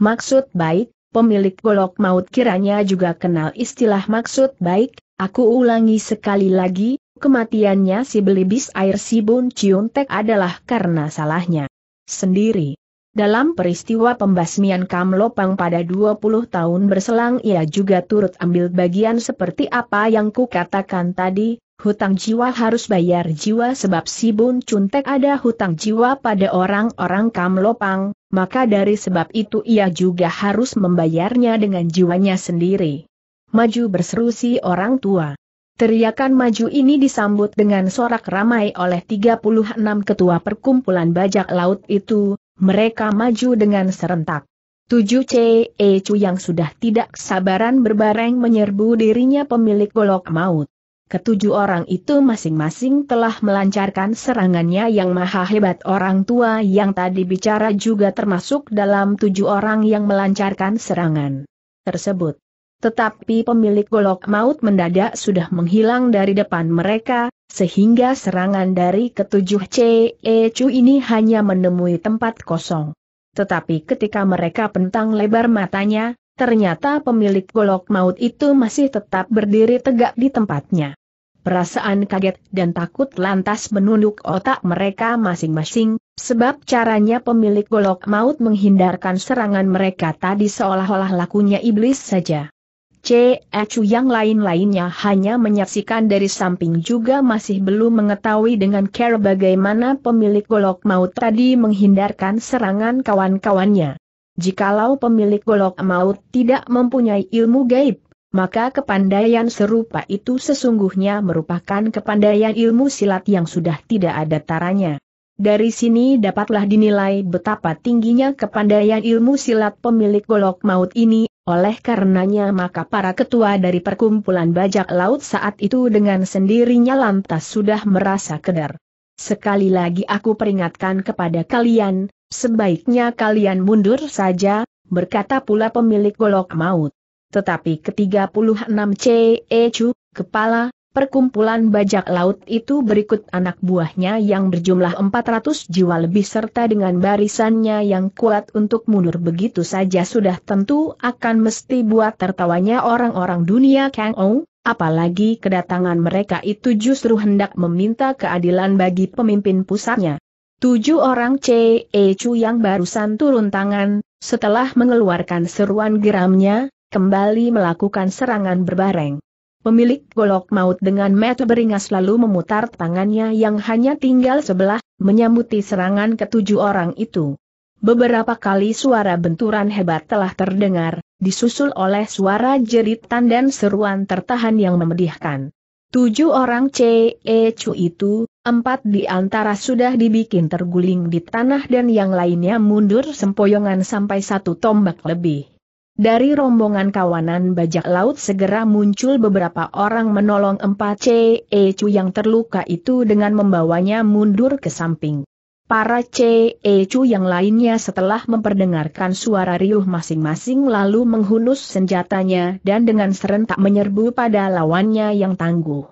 Maksud baik, pemilik golok maut kiranya juga kenal istilah maksud baik, aku ulangi sekali lagi, kematiannya si belibis air si Bun Tek adalah karena salahnya sendiri. Dalam peristiwa pembasmian Kam Lopang pada 20 tahun berselang ia juga turut ambil bagian seperti apa yang kukatakan tadi, hutang jiwa harus bayar jiwa sebab si Bun Tek ada hutang jiwa pada orang-orang Kam Lopang, maka dari sebab itu ia juga harus membayarnya dengan jiwanya sendiri. Maju berseru si orang tua. Teriakan maju ini disambut dengan sorak ramai oleh 36 ketua perkumpulan bajak laut itu, mereka maju dengan serentak. Tujuh CE Chu yang sudah tidak sabaran berbareng menyerbu dirinya pemilik golok maut. Ketujuh orang itu masing-masing telah melancarkan serangannya yang maha hebat orang tua yang tadi bicara juga termasuk dalam tujuh orang yang melancarkan serangan tersebut. Tetapi pemilik golok maut mendadak sudah menghilang dari depan mereka, sehingga serangan dari ketujuh CE Chu ini hanya menemui tempat kosong. Tetapi ketika mereka pentang lebar matanya, ternyata pemilik golok maut itu masih tetap berdiri tegak di tempatnya. Perasaan kaget dan takut lantas menunduk otak mereka masing-masing, sebab caranya pemilik golok maut menghindarkan serangan mereka tadi seolah-olah lakunya iblis saja. C. Acu yang lain-lainnya hanya menyaksikan dari samping juga masih belum mengetahui dengan care bagaimana pemilik golok maut tadi menghindarkan serangan kawan-kawannya. Jikalau pemilik golok maut tidak mempunyai ilmu gaib, maka kepandaian serupa itu sesungguhnya merupakan kepandaian ilmu silat yang sudah tidak ada taranya. Dari sini dapatlah dinilai betapa tingginya kepandaian ilmu silat pemilik golok maut ini oleh karenanya maka para ketua dari perkumpulan bajak laut saat itu dengan sendirinya lantas sudah merasa kedar. Sekali lagi aku peringatkan kepada kalian, sebaiknya kalian mundur saja, berkata pula pemilik golok maut. Tetapi ke-36 C.E. Chu, kepala, Perkumpulan bajak laut itu berikut anak buahnya yang berjumlah 400 jiwa lebih serta dengan barisannya yang kuat untuk mundur begitu saja sudah tentu akan mesti buat tertawanya orang-orang dunia Kang Ong, apalagi kedatangan mereka itu justru hendak meminta keadilan bagi pemimpin pusatnya. Tujuh orang C.E. Chu yang barusan turun tangan, setelah mengeluarkan seruan geramnya, kembali melakukan serangan berbareng. Pemilik golok maut dengan mata beringas lalu memutar tangannya yang hanya tinggal sebelah, menyambuti serangan ketujuh orang itu. Beberapa kali suara benturan hebat telah terdengar, disusul oleh suara jeritan dan seruan tertahan yang memedihkan. Tujuh orang CECU itu, empat di antara sudah dibikin terguling di tanah dan yang lainnya mundur sempoyongan sampai satu tombak lebih. Dari rombongan kawanan bajak laut segera muncul beberapa orang menolong empat CECU e yang terluka itu dengan membawanya mundur ke samping. Para CECU e yang lainnya setelah memperdengarkan suara riuh masing-masing lalu menghunus senjatanya dan dengan serentak menyerbu pada lawannya yang tangguh.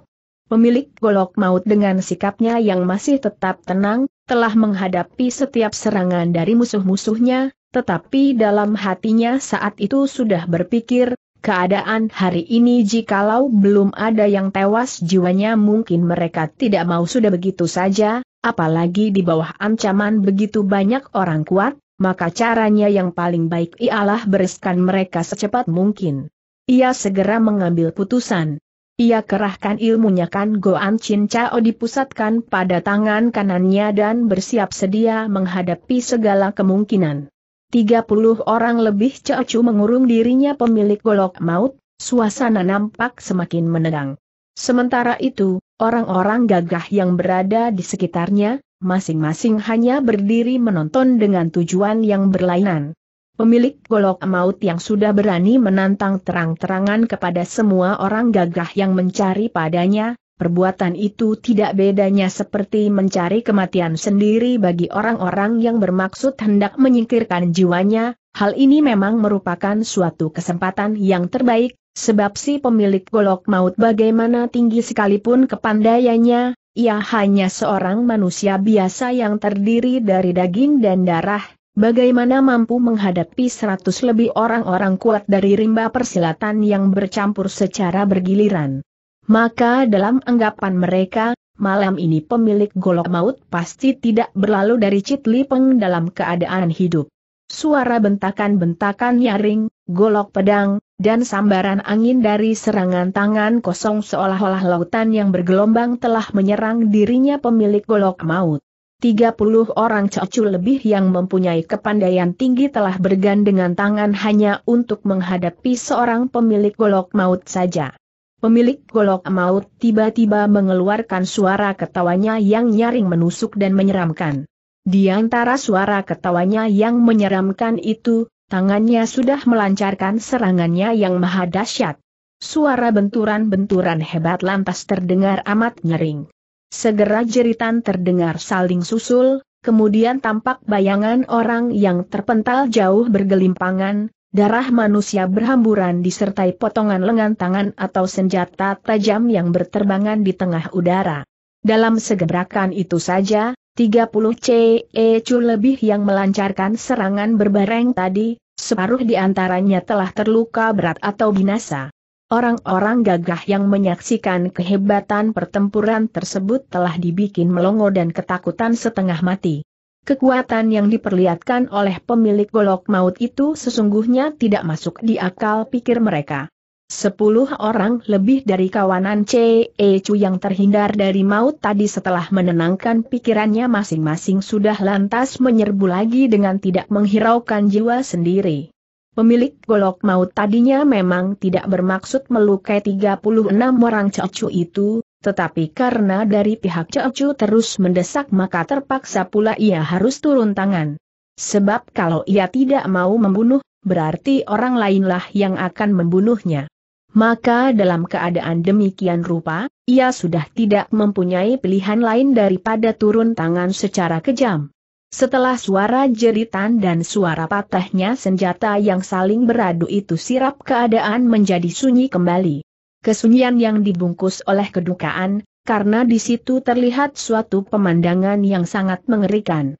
Pemilik golok maut dengan sikapnya yang masih tetap tenang, telah menghadapi setiap serangan dari musuh-musuhnya, tetapi dalam hatinya saat itu sudah berpikir, keadaan hari ini jikalau belum ada yang tewas jiwanya mungkin mereka tidak mau sudah begitu saja, apalagi di bawah ancaman begitu banyak orang kuat, maka caranya yang paling baik ialah bereskan mereka secepat mungkin. Ia segera mengambil putusan. Ia kerahkan ilmunya kan Goan Chin Chao dipusatkan pada tangan kanannya dan bersiap sedia menghadapi segala kemungkinan. 30 orang lebih cecu mengurung dirinya pemilik golok maut, suasana nampak semakin menegang. Sementara itu, orang-orang gagah yang berada di sekitarnya, masing-masing hanya berdiri menonton dengan tujuan yang berlainan. Pemilik golok maut yang sudah berani menantang terang-terangan kepada semua orang gagah yang mencari padanya, Perbuatan itu tidak bedanya seperti mencari kematian sendiri bagi orang-orang yang bermaksud hendak menyingkirkan jiwanya, hal ini memang merupakan suatu kesempatan yang terbaik, sebab si pemilik golok maut bagaimana tinggi sekalipun kepandaiannya, ia hanya seorang manusia biasa yang terdiri dari daging dan darah, bagaimana mampu menghadapi seratus lebih orang-orang kuat dari rimba persilatan yang bercampur secara bergiliran. Maka dalam anggapan mereka, malam ini pemilik golok maut pasti tidak berlalu dari Citli Peng dalam keadaan hidup. Suara bentakan-bentakan nyaring, golok pedang, dan sambaran angin dari serangan tangan kosong seolah-olah lautan yang bergelombang telah menyerang dirinya pemilik golok maut. 30 orang cocu lebih yang mempunyai kepandaian tinggi telah bergandengan tangan hanya untuk menghadapi seorang pemilik golok maut saja. Pemilik golok maut tiba-tiba mengeluarkan suara ketawanya yang nyaring menusuk dan menyeramkan. Di antara suara ketawanya yang menyeramkan itu, tangannya sudah melancarkan serangannya yang maha dahsyat. Suara benturan-benturan hebat lantas terdengar amat nyaring. Segera jeritan terdengar saling susul, kemudian tampak bayangan orang yang terpental jauh bergelimpangan, Darah manusia berhamburan disertai potongan lengan tangan atau senjata tajam yang berterbangan di tengah udara. Dalam segebrakan itu saja, 30 cecu lebih yang melancarkan serangan berbareng tadi, separuh di antaranya telah terluka berat atau binasa. Orang-orang gagah yang menyaksikan kehebatan pertempuran tersebut telah dibikin melongo dan ketakutan setengah mati. Kekuatan yang diperlihatkan oleh pemilik golok maut itu sesungguhnya tidak masuk di akal pikir mereka. Sepuluh orang lebih dari kawanan C.E. Chu yang terhindar dari maut tadi setelah menenangkan pikirannya masing-masing sudah lantas menyerbu lagi dengan tidak menghiraukan jiwa sendiri. Pemilik golok maut tadinya memang tidak bermaksud melukai 36 orang cecu itu, tetapi karena dari pihak Ceocu terus mendesak maka terpaksa pula ia harus turun tangan. Sebab kalau ia tidak mau membunuh, berarti orang lainlah yang akan membunuhnya. Maka dalam keadaan demikian rupa, ia sudah tidak mempunyai pilihan lain daripada turun tangan secara kejam. Setelah suara jeritan dan suara patahnya senjata yang saling beradu itu sirap keadaan menjadi sunyi kembali kesunyian yang dibungkus oleh kedukaan, karena di situ terlihat suatu pemandangan yang sangat mengerikan.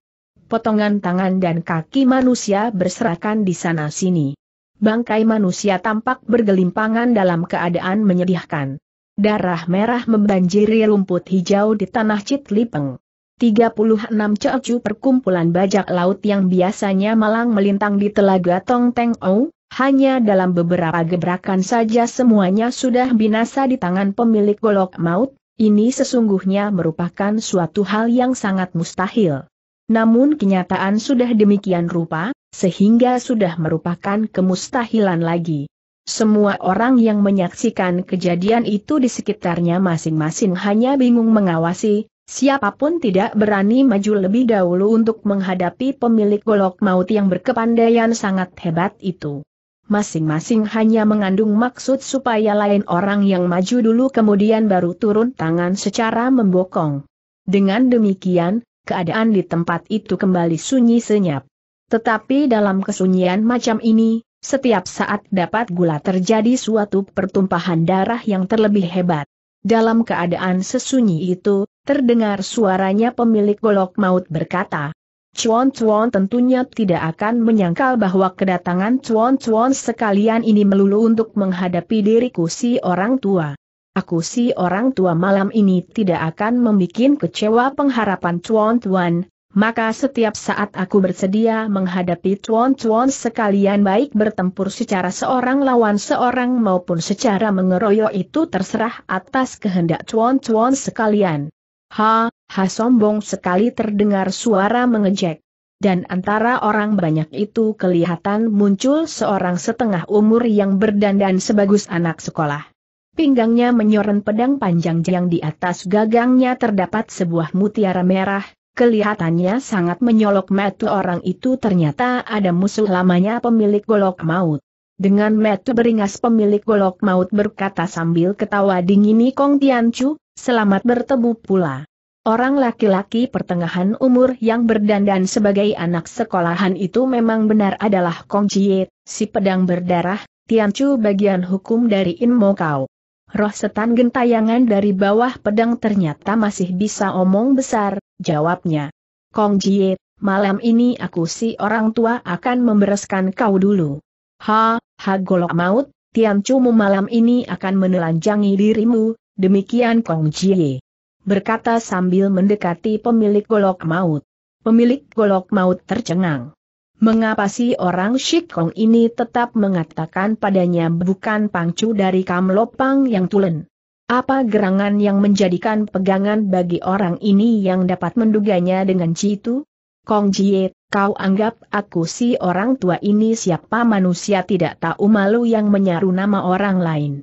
Potongan tangan dan kaki manusia berserakan di sana-sini. Bangkai manusia tampak bergelimpangan dalam keadaan menyedihkan. Darah merah membanjiri rumput hijau di tanah Citlipeng. 36 cocu perkumpulan bajak laut yang biasanya malang melintang di telaga Tong Ou, hanya dalam beberapa gebrakan saja semuanya sudah binasa di tangan pemilik golok maut, ini sesungguhnya merupakan suatu hal yang sangat mustahil. Namun kenyataan sudah demikian rupa, sehingga sudah merupakan kemustahilan lagi. Semua orang yang menyaksikan kejadian itu di sekitarnya masing-masing hanya bingung mengawasi, siapapun tidak berani maju lebih dahulu untuk menghadapi pemilik golok maut yang berkepandaian sangat hebat itu masing-masing hanya mengandung maksud supaya lain orang yang maju dulu kemudian baru turun tangan secara membokong. Dengan demikian, keadaan di tempat itu kembali sunyi senyap. Tetapi dalam kesunyian macam ini, setiap saat dapat gula terjadi suatu pertumpahan darah yang terlebih hebat. Dalam keadaan sesunyi itu, terdengar suaranya pemilik golok maut berkata, Chuan Chuan tentunya tidak akan menyangkal bahwa kedatangan Chuan Chuan sekalian ini melulu untuk menghadapi diriku si orang tua. Aku si orang tua malam ini tidak akan membuat kecewa pengharapan Chuan Chuan, maka setiap saat aku bersedia menghadapi Chuan Chuan sekalian baik bertempur secara seorang lawan seorang maupun secara mengeroyok itu terserah atas kehendak Chuan Chuan sekalian. Ha, ha sombong sekali terdengar suara mengejek. Dan antara orang banyak itu kelihatan muncul seorang setengah umur yang berdandan sebagus anak sekolah. Pinggangnya menyoren pedang panjang yang di atas gagangnya terdapat sebuah mutiara merah, kelihatannya sangat menyolok Metu orang itu ternyata ada musuh lamanya pemilik golok maut. Dengan metu beringas pemilik golok maut berkata sambil ketawa dingini Kong Tian Chu, Selamat bertemu pula. Orang laki-laki pertengahan umur yang berdandan sebagai anak sekolahan itu memang benar adalah Kong Jie, si pedang berdarah, Tianchu, bagian hukum dari Inmo Kau. Roh setan gentayangan dari bawah pedang ternyata masih bisa omong besar, jawabnya. Kong Jie, malam ini aku si orang tua akan membereskan kau dulu. Ha, ha golok maut, Tiancu malam ini akan menelanjangi dirimu, Demikian Kong Jie, Berkata sambil mendekati pemilik golok maut. Pemilik golok maut tercengang. Mengapa si orang Shikong ini tetap mengatakan padanya bukan pangcu dari Kamlopang yang tulen? Apa gerangan yang menjadikan pegangan bagi orang ini yang dapat menduganya dengan citu? Kong Jie, kau anggap aku si orang tua ini siapa manusia tidak tahu malu yang menyaru nama orang lain.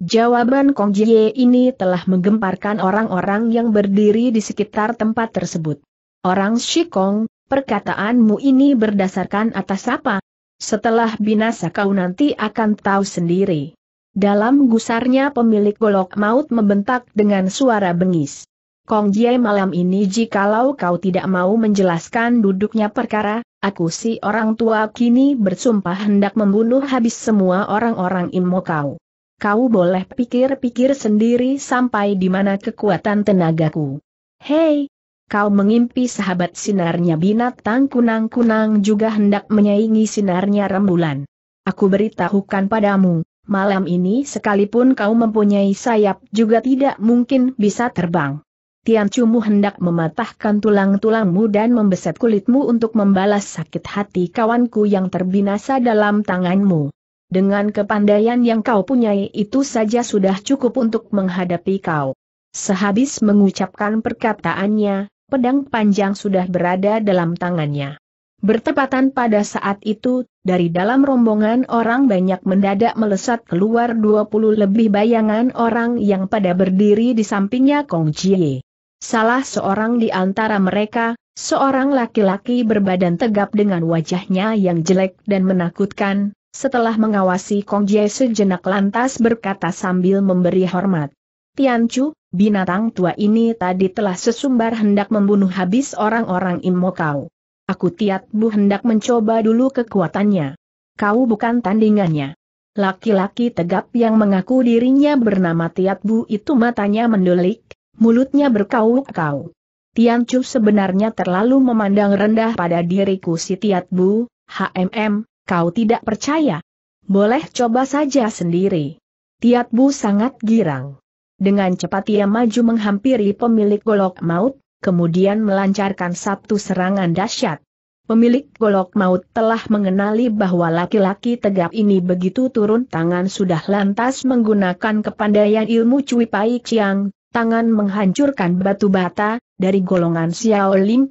Jawaban Kong Jie ini telah menggemparkan orang-orang yang berdiri di sekitar tempat tersebut. Orang Shikong, perkataanmu ini berdasarkan atas apa? Setelah binasa kau nanti akan tahu sendiri. Dalam gusarnya pemilik golok maut membentak dengan suara bengis. Kong Jie malam ini jikalau kau tidak mau menjelaskan duduknya perkara, aku si orang tua kini bersumpah hendak membunuh habis semua orang-orang imo kau. Kau boleh pikir-pikir sendiri sampai di mana kekuatan tenagaku. Hei, kau mengimpi sahabat sinarnya binatang kunang-kunang juga hendak menyaingi sinarnya rembulan. Aku beritahukan padamu, malam ini sekalipun kau mempunyai sayap juga tidak mungkin bisa terbang. Tian Cumu hendak mematahkan tulang-tulangmu dan membeset kulitmu untuk membalas sakit hati kawanku yang terbinasa dalam tanganmu. Dengan kepandaian yang kau punyai itu saja sudah cukup untuk menghadapi kau. Sehabis mengucapkan perkataannya, pedang panjang sudah berada dalam tangannya. Bertepatan pada saat itu, dari dalam rombongan orang banyak mendadak melesat keluar 20 lebih bayangan orang yang pada berdiri di sampingnya Kong Jie. Salah seorang di antara mereka, seorang laki-laki berbadan tegap dengan wajahnya yang jelek dan menakutkan, setelah mengawasi Kong Jie sejenak lantas berkata sambil memberi hormat. Tian Chu, binatang tua ini tadi telah sesumbar hendak membunuh habis orang-orang Imo kau. Aku tiat bu hendak mencoba dulu kekuatannya. Kau bukan tandingannya. Laki-laki tegap yang mengaku dirinya bernama Tiat Bu itu matanya mendelik, mulutnya berkau-kau. Tian Chu sebenarnya terlalu memandang rendah pada diriku si Tiat Bu, HMM, Kau tidak percaya? Boleh coba saja sendiri. Tiat Bu sangat girang. Dengan cepat ia maju menghampiri pemilik golok maut, kemudian melancarkan satu serangan dahsyat. Pemilik golok maut telah mengenali bahwa laki-laki tegap ini begitu turun tangan sudah lantas menggunakan kepandaian ilmu Cui Pai Chiang, tangan menghancurkan batu bata, dari golongan Xiao Lim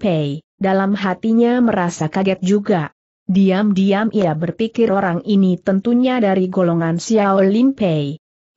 dalam hatinya merasa kaget juga. Diam-diam ia berpikir orang ini tentunya dari golongan Xiao Lin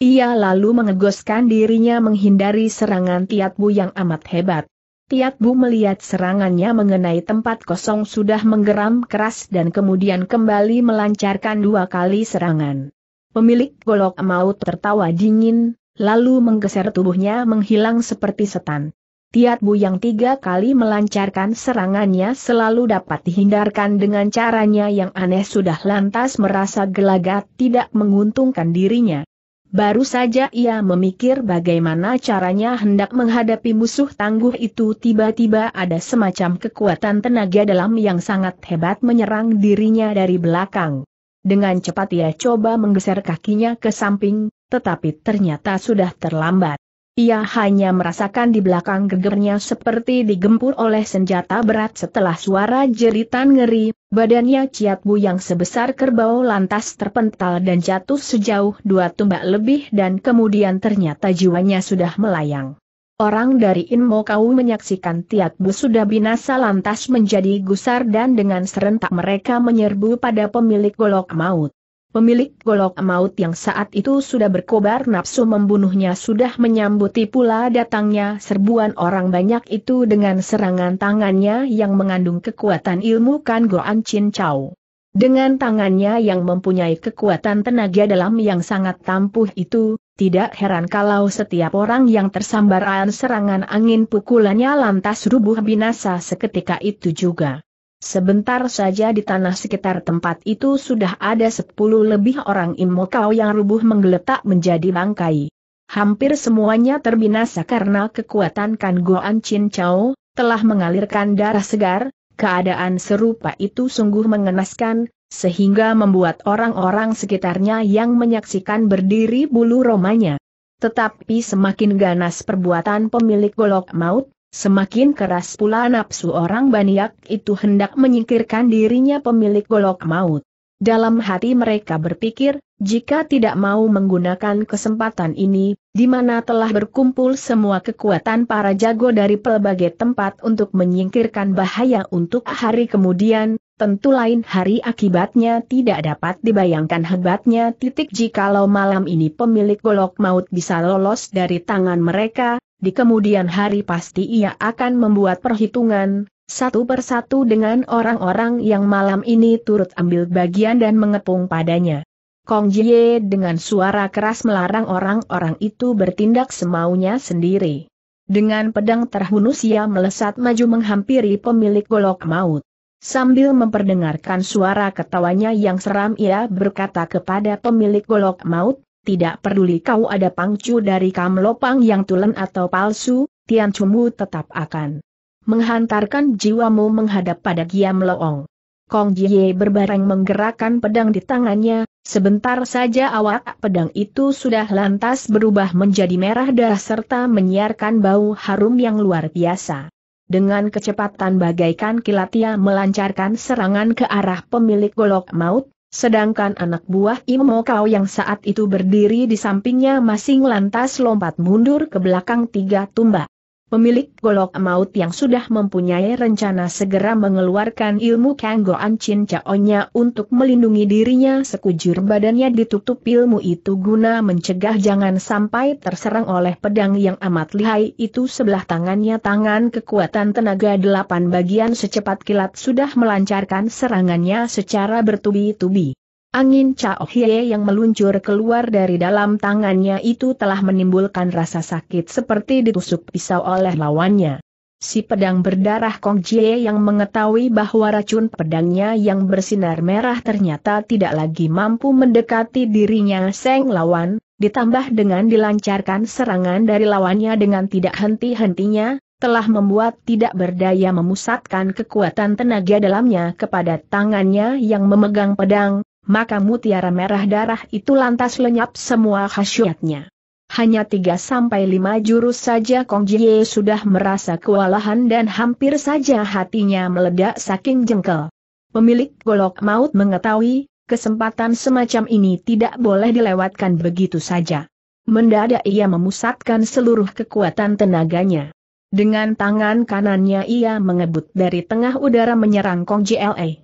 Ia lalu mengegoskan dirinya menghindari serangan Tiat Bu yang amat hebat. Tiat Bu melihat serangannya mengenai tempat kosong sudah menggeram keras dan kemudian kembali melancarkan dua kali serangan. Pemilik golok maut tertawa dingin, lalu menggeser tubuhnya menghilang seperti setan. Tiat Bu yang tiga kali melancarkan serangannya selalu dapat dihindarkan dengan caranya yang aneh sudah lantas merasa gelagat tidak menguntungkan dirinya. Baru saja ia memikir bagaimana caranya hendak menghadapi musuh tangguh itu tiba-tiba ada semacam kekuatan tenaga dalam yang sangat hebat menyerang dirinya dari belakang. Dengan cepat ia coba menggeser kakinya ke samping, tetapi ternyata sudah terlambat. Ia hanya merasakan di belakang gegernya seperti digempur oleh senjata berat setelah suara jeritan ngeri, badannya Ciat Bu yang sebesar kerbau lantas terpental dan jatuh sejauh dua tumbak lebih dan kemudian ternyata jiwanya sudah melayang. Orang dari Inmo Kau menyaksikan Tiat Bu sudah binasa lantas menjadi gusar dan dengan serentak mereka menyerbu pada pemilik golok maut. Pemilik golok maut yang saat itu sudah berkobar nafsu membunuhnya sudah menyambuti pula datangnya serbuan orang banyak itu dengan serangan tangannya yang mengandung kekuatan ilmu kan Goan Chin Chow. Dengan tangannya yang mempunyai kekuatan tenaga dalam yang sangat tampuh itu, tidak heran kalau setiap orang yang tersambaran serangan angin pukulannya lantas rubuh binasa seketika itu juga. Sebentar saja di tanah sekitar tempat itu sudah ada sepuluh lebih orang imokau yang rubuh menggeletak menjadi bangkai. Hampir semuanya terbinasa karena kekuatan Kan Goan Chin Chao, telah mengalirkan darah segar, keadaan serupa itu sungguh mengenaskan, sehingga membuat orang-orang sekitarnya yang menyaksikan berdiri bulu romanya. Tetapi semakin ganas perbuatan pemilik golok maut, Semakin keras pula nafsu orang baniak itu hendak menyingkirkan dirinya pemilik golok maut. Dalam hati mereka berpikir, jika tidak mau menggunakan kesempatan ini, di mana telah berkumpul semua kekuatan para jago dari pelbagai tempat untuk menyingkirkan bahaya untuk hari kemudian, tentu lain hari akibatnya tidak dapat dibayangkan hebatnya titik jikalau malam ini pemilik golok maut bisa lolos dari tangan mereka, di kemudian hari pasti ia akan membuat perhitungan, satu persatu dengan orang-orang yang malam ini turut ambil bagian dan mengepung padanya. Kong Jie dengan suara keras melarang orang-orang itu bertindak semaunya sendiri. Dengan pedang terhunus ia melesat maju menghampiri pemilik golok maut. Sambil memperdengarkan suara ketawanya yang seram ia berkata kepada pemilik golok maut, tidak peduli kau ada pangcu dari kamlopang yang tulen atau palsu, Tian Cumu tetap akan menghantarkan jiwamu menghadap pada Giam Loong. Kong Jie berbareng menggerakkan pedang di tangannya, sebentar saja awak pedang itu sudah lantas berubah menjadi merah darah serta menyiarkan bau harum yang luar biasa. Dengan kecepatan bagaikan kilat ia melancarkan serangan ke arah pemilik golok maut, sedangkan anak buah Imo Kau yang saat itu berdiri di sampingnya masing lantas lompat mundur ke belakang tiga tumbak. Pemilik golok maut yang sudah mempunyai rencana segera mengeluarkan ilmu Kanggo Ancin Caonya untuk melindungi dirinya sekujur badannya ditutup ilmu itu guna mencegah jangan sampai terserang oleh pedang yang amat lihai itu sebelah tangannya tangan kekuatan tenaga delapan bagian secepat kilat sudah melancarkan serangannya secara bertubi-tubi. Angin cao Hye yang meluncur keluar dari dalam tangannya itu telah menimbulkan rasa sakit seperti ditusuk pisau oleh lawannya. Si pedang berdarah Kong Jie yang mengetahui bahwa racun pedangnya yang bersinar merah ternyata tidak lagi mampu mendekati dirinya Seng lawan, ditambah dengan dilancarkan serangan dari lawannya dengan tidak henti-hentinya, telah membuat tidak berdaya memusatkan kekuatan tenaga dalamnya kepada tangannya yang memegang pedang, maka mutiara merah darah itu lantas lenyap semua khasiatnya. Hanya 3 lima jurus saja Kong Jie sudah merasa kewalahan dan hampir saja hatinya meledak saking jengkel. Pemilik golok maut mengetahui, kesempatan semacam ini tidak boleh dilewatkan begitu saja. Mendadak ia memusatkan seluruh kekuatan tenaganya. Dengan tangan kanannya ia mengebut dari tengah udara menyerang Kong Jie.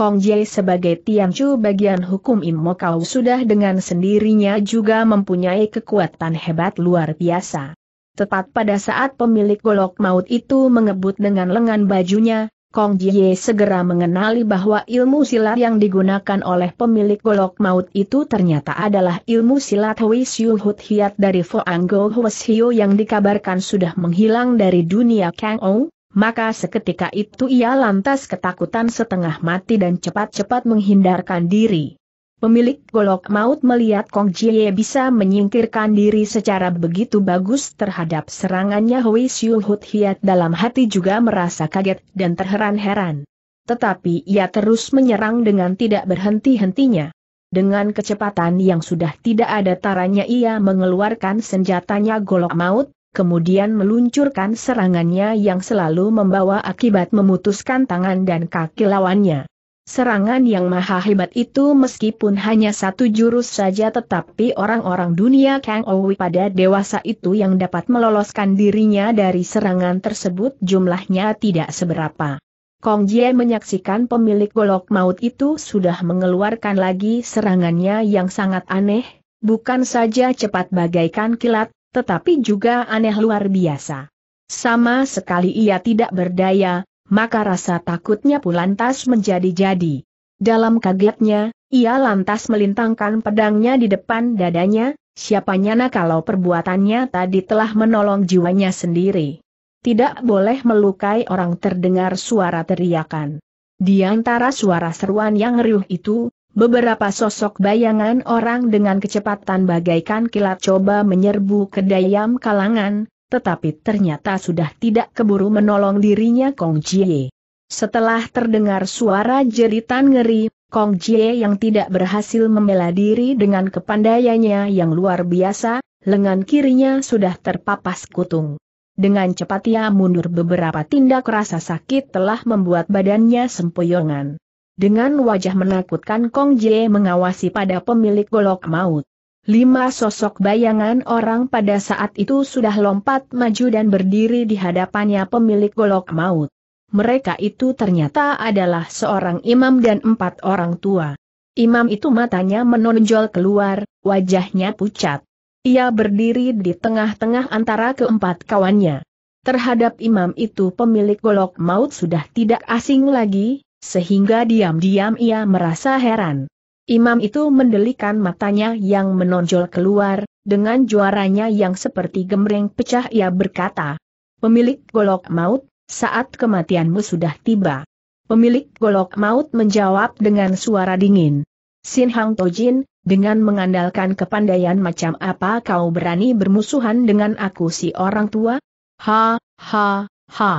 Kong Jie sebagai Tianchu bagian hukum Imo Kau sudah dengan sendirinya juga mempunyai kekuatan hebat luar biasa. Tepat pada saat pemilik golok maut itu mengebut dengan lengan bajunya, Kong Jie segera mengenali bahwa ilmu silat yang digunakan oleh pemilik golok maut itu ternyata adalah ilmu silat Hui Siu Hut Hiat dari Fo Go Huas Hiu yang dikabarkan sudah menghilang dari dunia Kang Ou. Maka seketika itu ia lantas ketakutan setengah mati dan cepat-cepat menghindarkan diri. Pemilik golok maut melihat Kong Jie bisa menyingkirkan diri secara begitu bagus terhadap serangannya Hui Siu Hut Hiat dalam hati juga merasa kaget dan terheran-heran. Tetapi ia terus menyerang dengan tidak berhenti-hentinya. Dengan kecepatan yang sudah tidak ada taranya ia mengeluarkan senjatanya golok maut, kemudian meluncurkan serangannya yang selalu membawa akibat memutuskan tangan dan kaki lawannya. Serangan yang maha hebat itu meskipun hanya satu jurus saja tetapi orang-orang dunia Kang Owi pada dewasa itu yang dapat meloloskan dirinya dari serangan tersebut jumlahnya tidak seberapa. Kong Jie menyaksikan pemilik golok maut itu sudah mengeluarkan lagi serangannya yang sangat aneh, bukan saja cepat bagaikan kilat, tetapi juga aneh luar biasa. Sama sekali ia tidak berdaya, maka rasa takutnya pun lantas menjadi-jadi. Dalam kagetnya, ia lantas melintangkan pedangnya di depan dadanya, Siapanya nyana kalau perbuatannya tadi telah menolong jiwanya sendiri. Tidak boleh melukai orang terdengar suara teriakan. Di antara suara seruan yang riuh itu, Beberapa sosok bayangan orang dengan kecepatan bagaikan kilat coba menyerbu ke dayam kalangan, tetapi ternyata sudah tidak keburu menolong dirinya Kong Jie. Setelah terdengar suara jeritan ngeri, Kong Jie yang tidak berhasil membela diri dengan kepandaiannya yang luar biasa, lengan kirinya sudah terpapas kutung. Dengan cepat ia mundur beberapa tindak rasa sakit telah membuat badannya sempoyongan. Dengan wajah menakutkan Kong Jie mengawasi pada pemilik golok maut. Lima sosok bayangan orang pada saat itu sudah lompat maju dan berdiri di hadapannya pemilik golok maut. Mereka itu ternyata adalah seorang imam dan empat orang tua. Imam itu matanya menonjol keluar, wajahnya pucat. Ia berdiri di tengah-tengah antara keempat kawannya. Terhadap imam itu pemilik golok maut sudah tidak asing lagi, sehingga diam-diam ia merasa heran. Imam itu mendelikan matanya yang menonjol keluar, dengan juaranya yang seperti gemreng pecah ia berkata, Pemilik golok maut, saat kematianmu sudah tiba. Pemilik golok maut menjawab dengan suara dingin. Sin Hang Tojin, dengan mengandalkan kepandaian macam apa kau berani bermusuhan dengan aku si orang tua? Ha, ha, ha.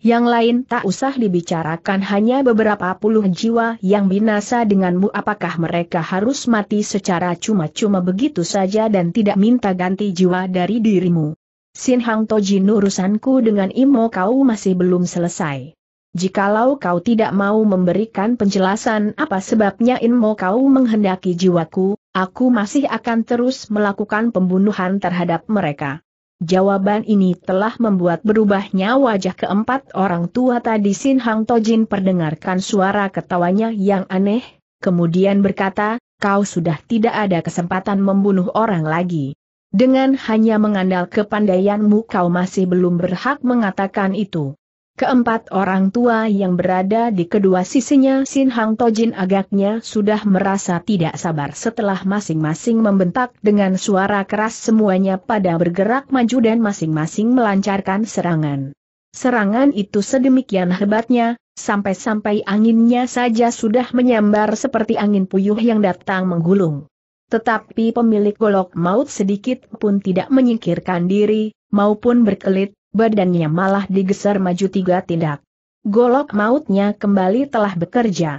Yang lain tak usah dibicarakan hanya beberapa puluh jiwa yang binasa denganmu apakah mereka harus mati secara cuma-cuma begitu saja dan tidak minta ganti jiwa dari dirimu. Sin Hang Tojin urusanku dengan Imo kau masih belum selesai. Jikalau kau tidak mau memberikan penjelasan apa sebabnya Imo kau menghendaki jiwaku, aku masih akan terus melakukan pembunuhan terhadap mereka. Jawaban ini telah membuat berubahnya wajah keempat orang tua tadi Sin Hang Tojin perdengarkan suara ketawanya yang aneh, kemudian berkata, kau sudah tidak ada kesempatan membunuh orang lagi. Dengan hanya mengandal kepandaianmu kau masih belum berhak mengatakan itu. Keempat orang tua yang berada di kedua sisinya Sin Hang Tojin agaknya sudah merasa tidak sabar setelah masing-masing membentak dengan suara keras semuanya pada bergerak maju dan masing-masing melancarkan serangan. Serangan itu sedemikian hebatnya, sampai-sampai anginnya saja sudah menyambar seperti angin puyuh yang datang menggulung. Tetapi pemilik golok maut sedikit pun tidak menyingkirkan diri, maupun berkelit, badannya malah digeser maju tiga tindak. Golok mautnya kembali telah bekerja.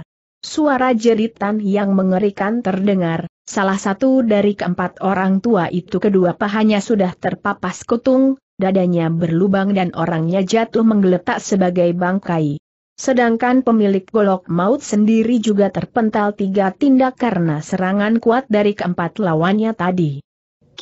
Suara jeritan yang mengerikan terdengar, salah satu dari keempat orang tua itu kedua pahanya sudah terpapas kutung, dadanya berlubang dan orangnya jatuh menggeletak sebagai bangkai. Sedangkan pemilik golok maut sendiri juga terpental tiga tindak karena serangan kuat dari keempat lawannya tadi.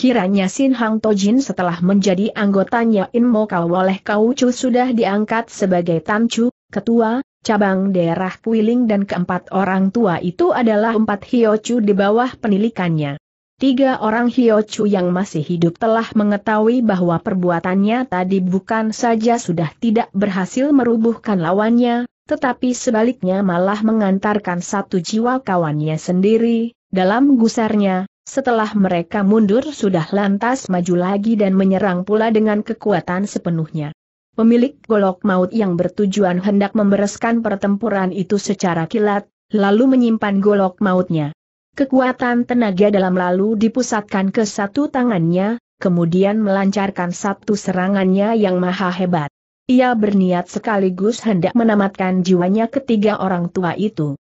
Kiranya Sin Hang Tojin setelah menjadi anggotanya Inmo Kau Kaucu sudah diangkat sebagai Chu, ketua, cabang daerah Kuiling dan keempat orang tua itu adalah empat hiochu di bawah penilikannya. Tiga orang hiochu yang masih hidup telah mengetahui bahwa perbuatannya tadi bukan saja sudah tidak berhasil merubuhkan lawannya, tetapi sebaliknya malah mengantarkan satu jiwa kawannya sendiri, dalam gusarnya, setelah mereka mundur sudah lantas maju lagi dan menyerang pula dengan kekuatan sepenuhnya. Pemilik golok maut yang bertujuan hendak membereskan pertempuran itu secara kilat, lalu menyimpan golok mautnya. Kekuatan tenaga dalam lalu dipusatkan ke satu tangannya, kemudian melancarkan satu serangannya yang maha hebat. Ia berniat sekaligus hendak menamatkan jiwanya ketiga orang tua itu.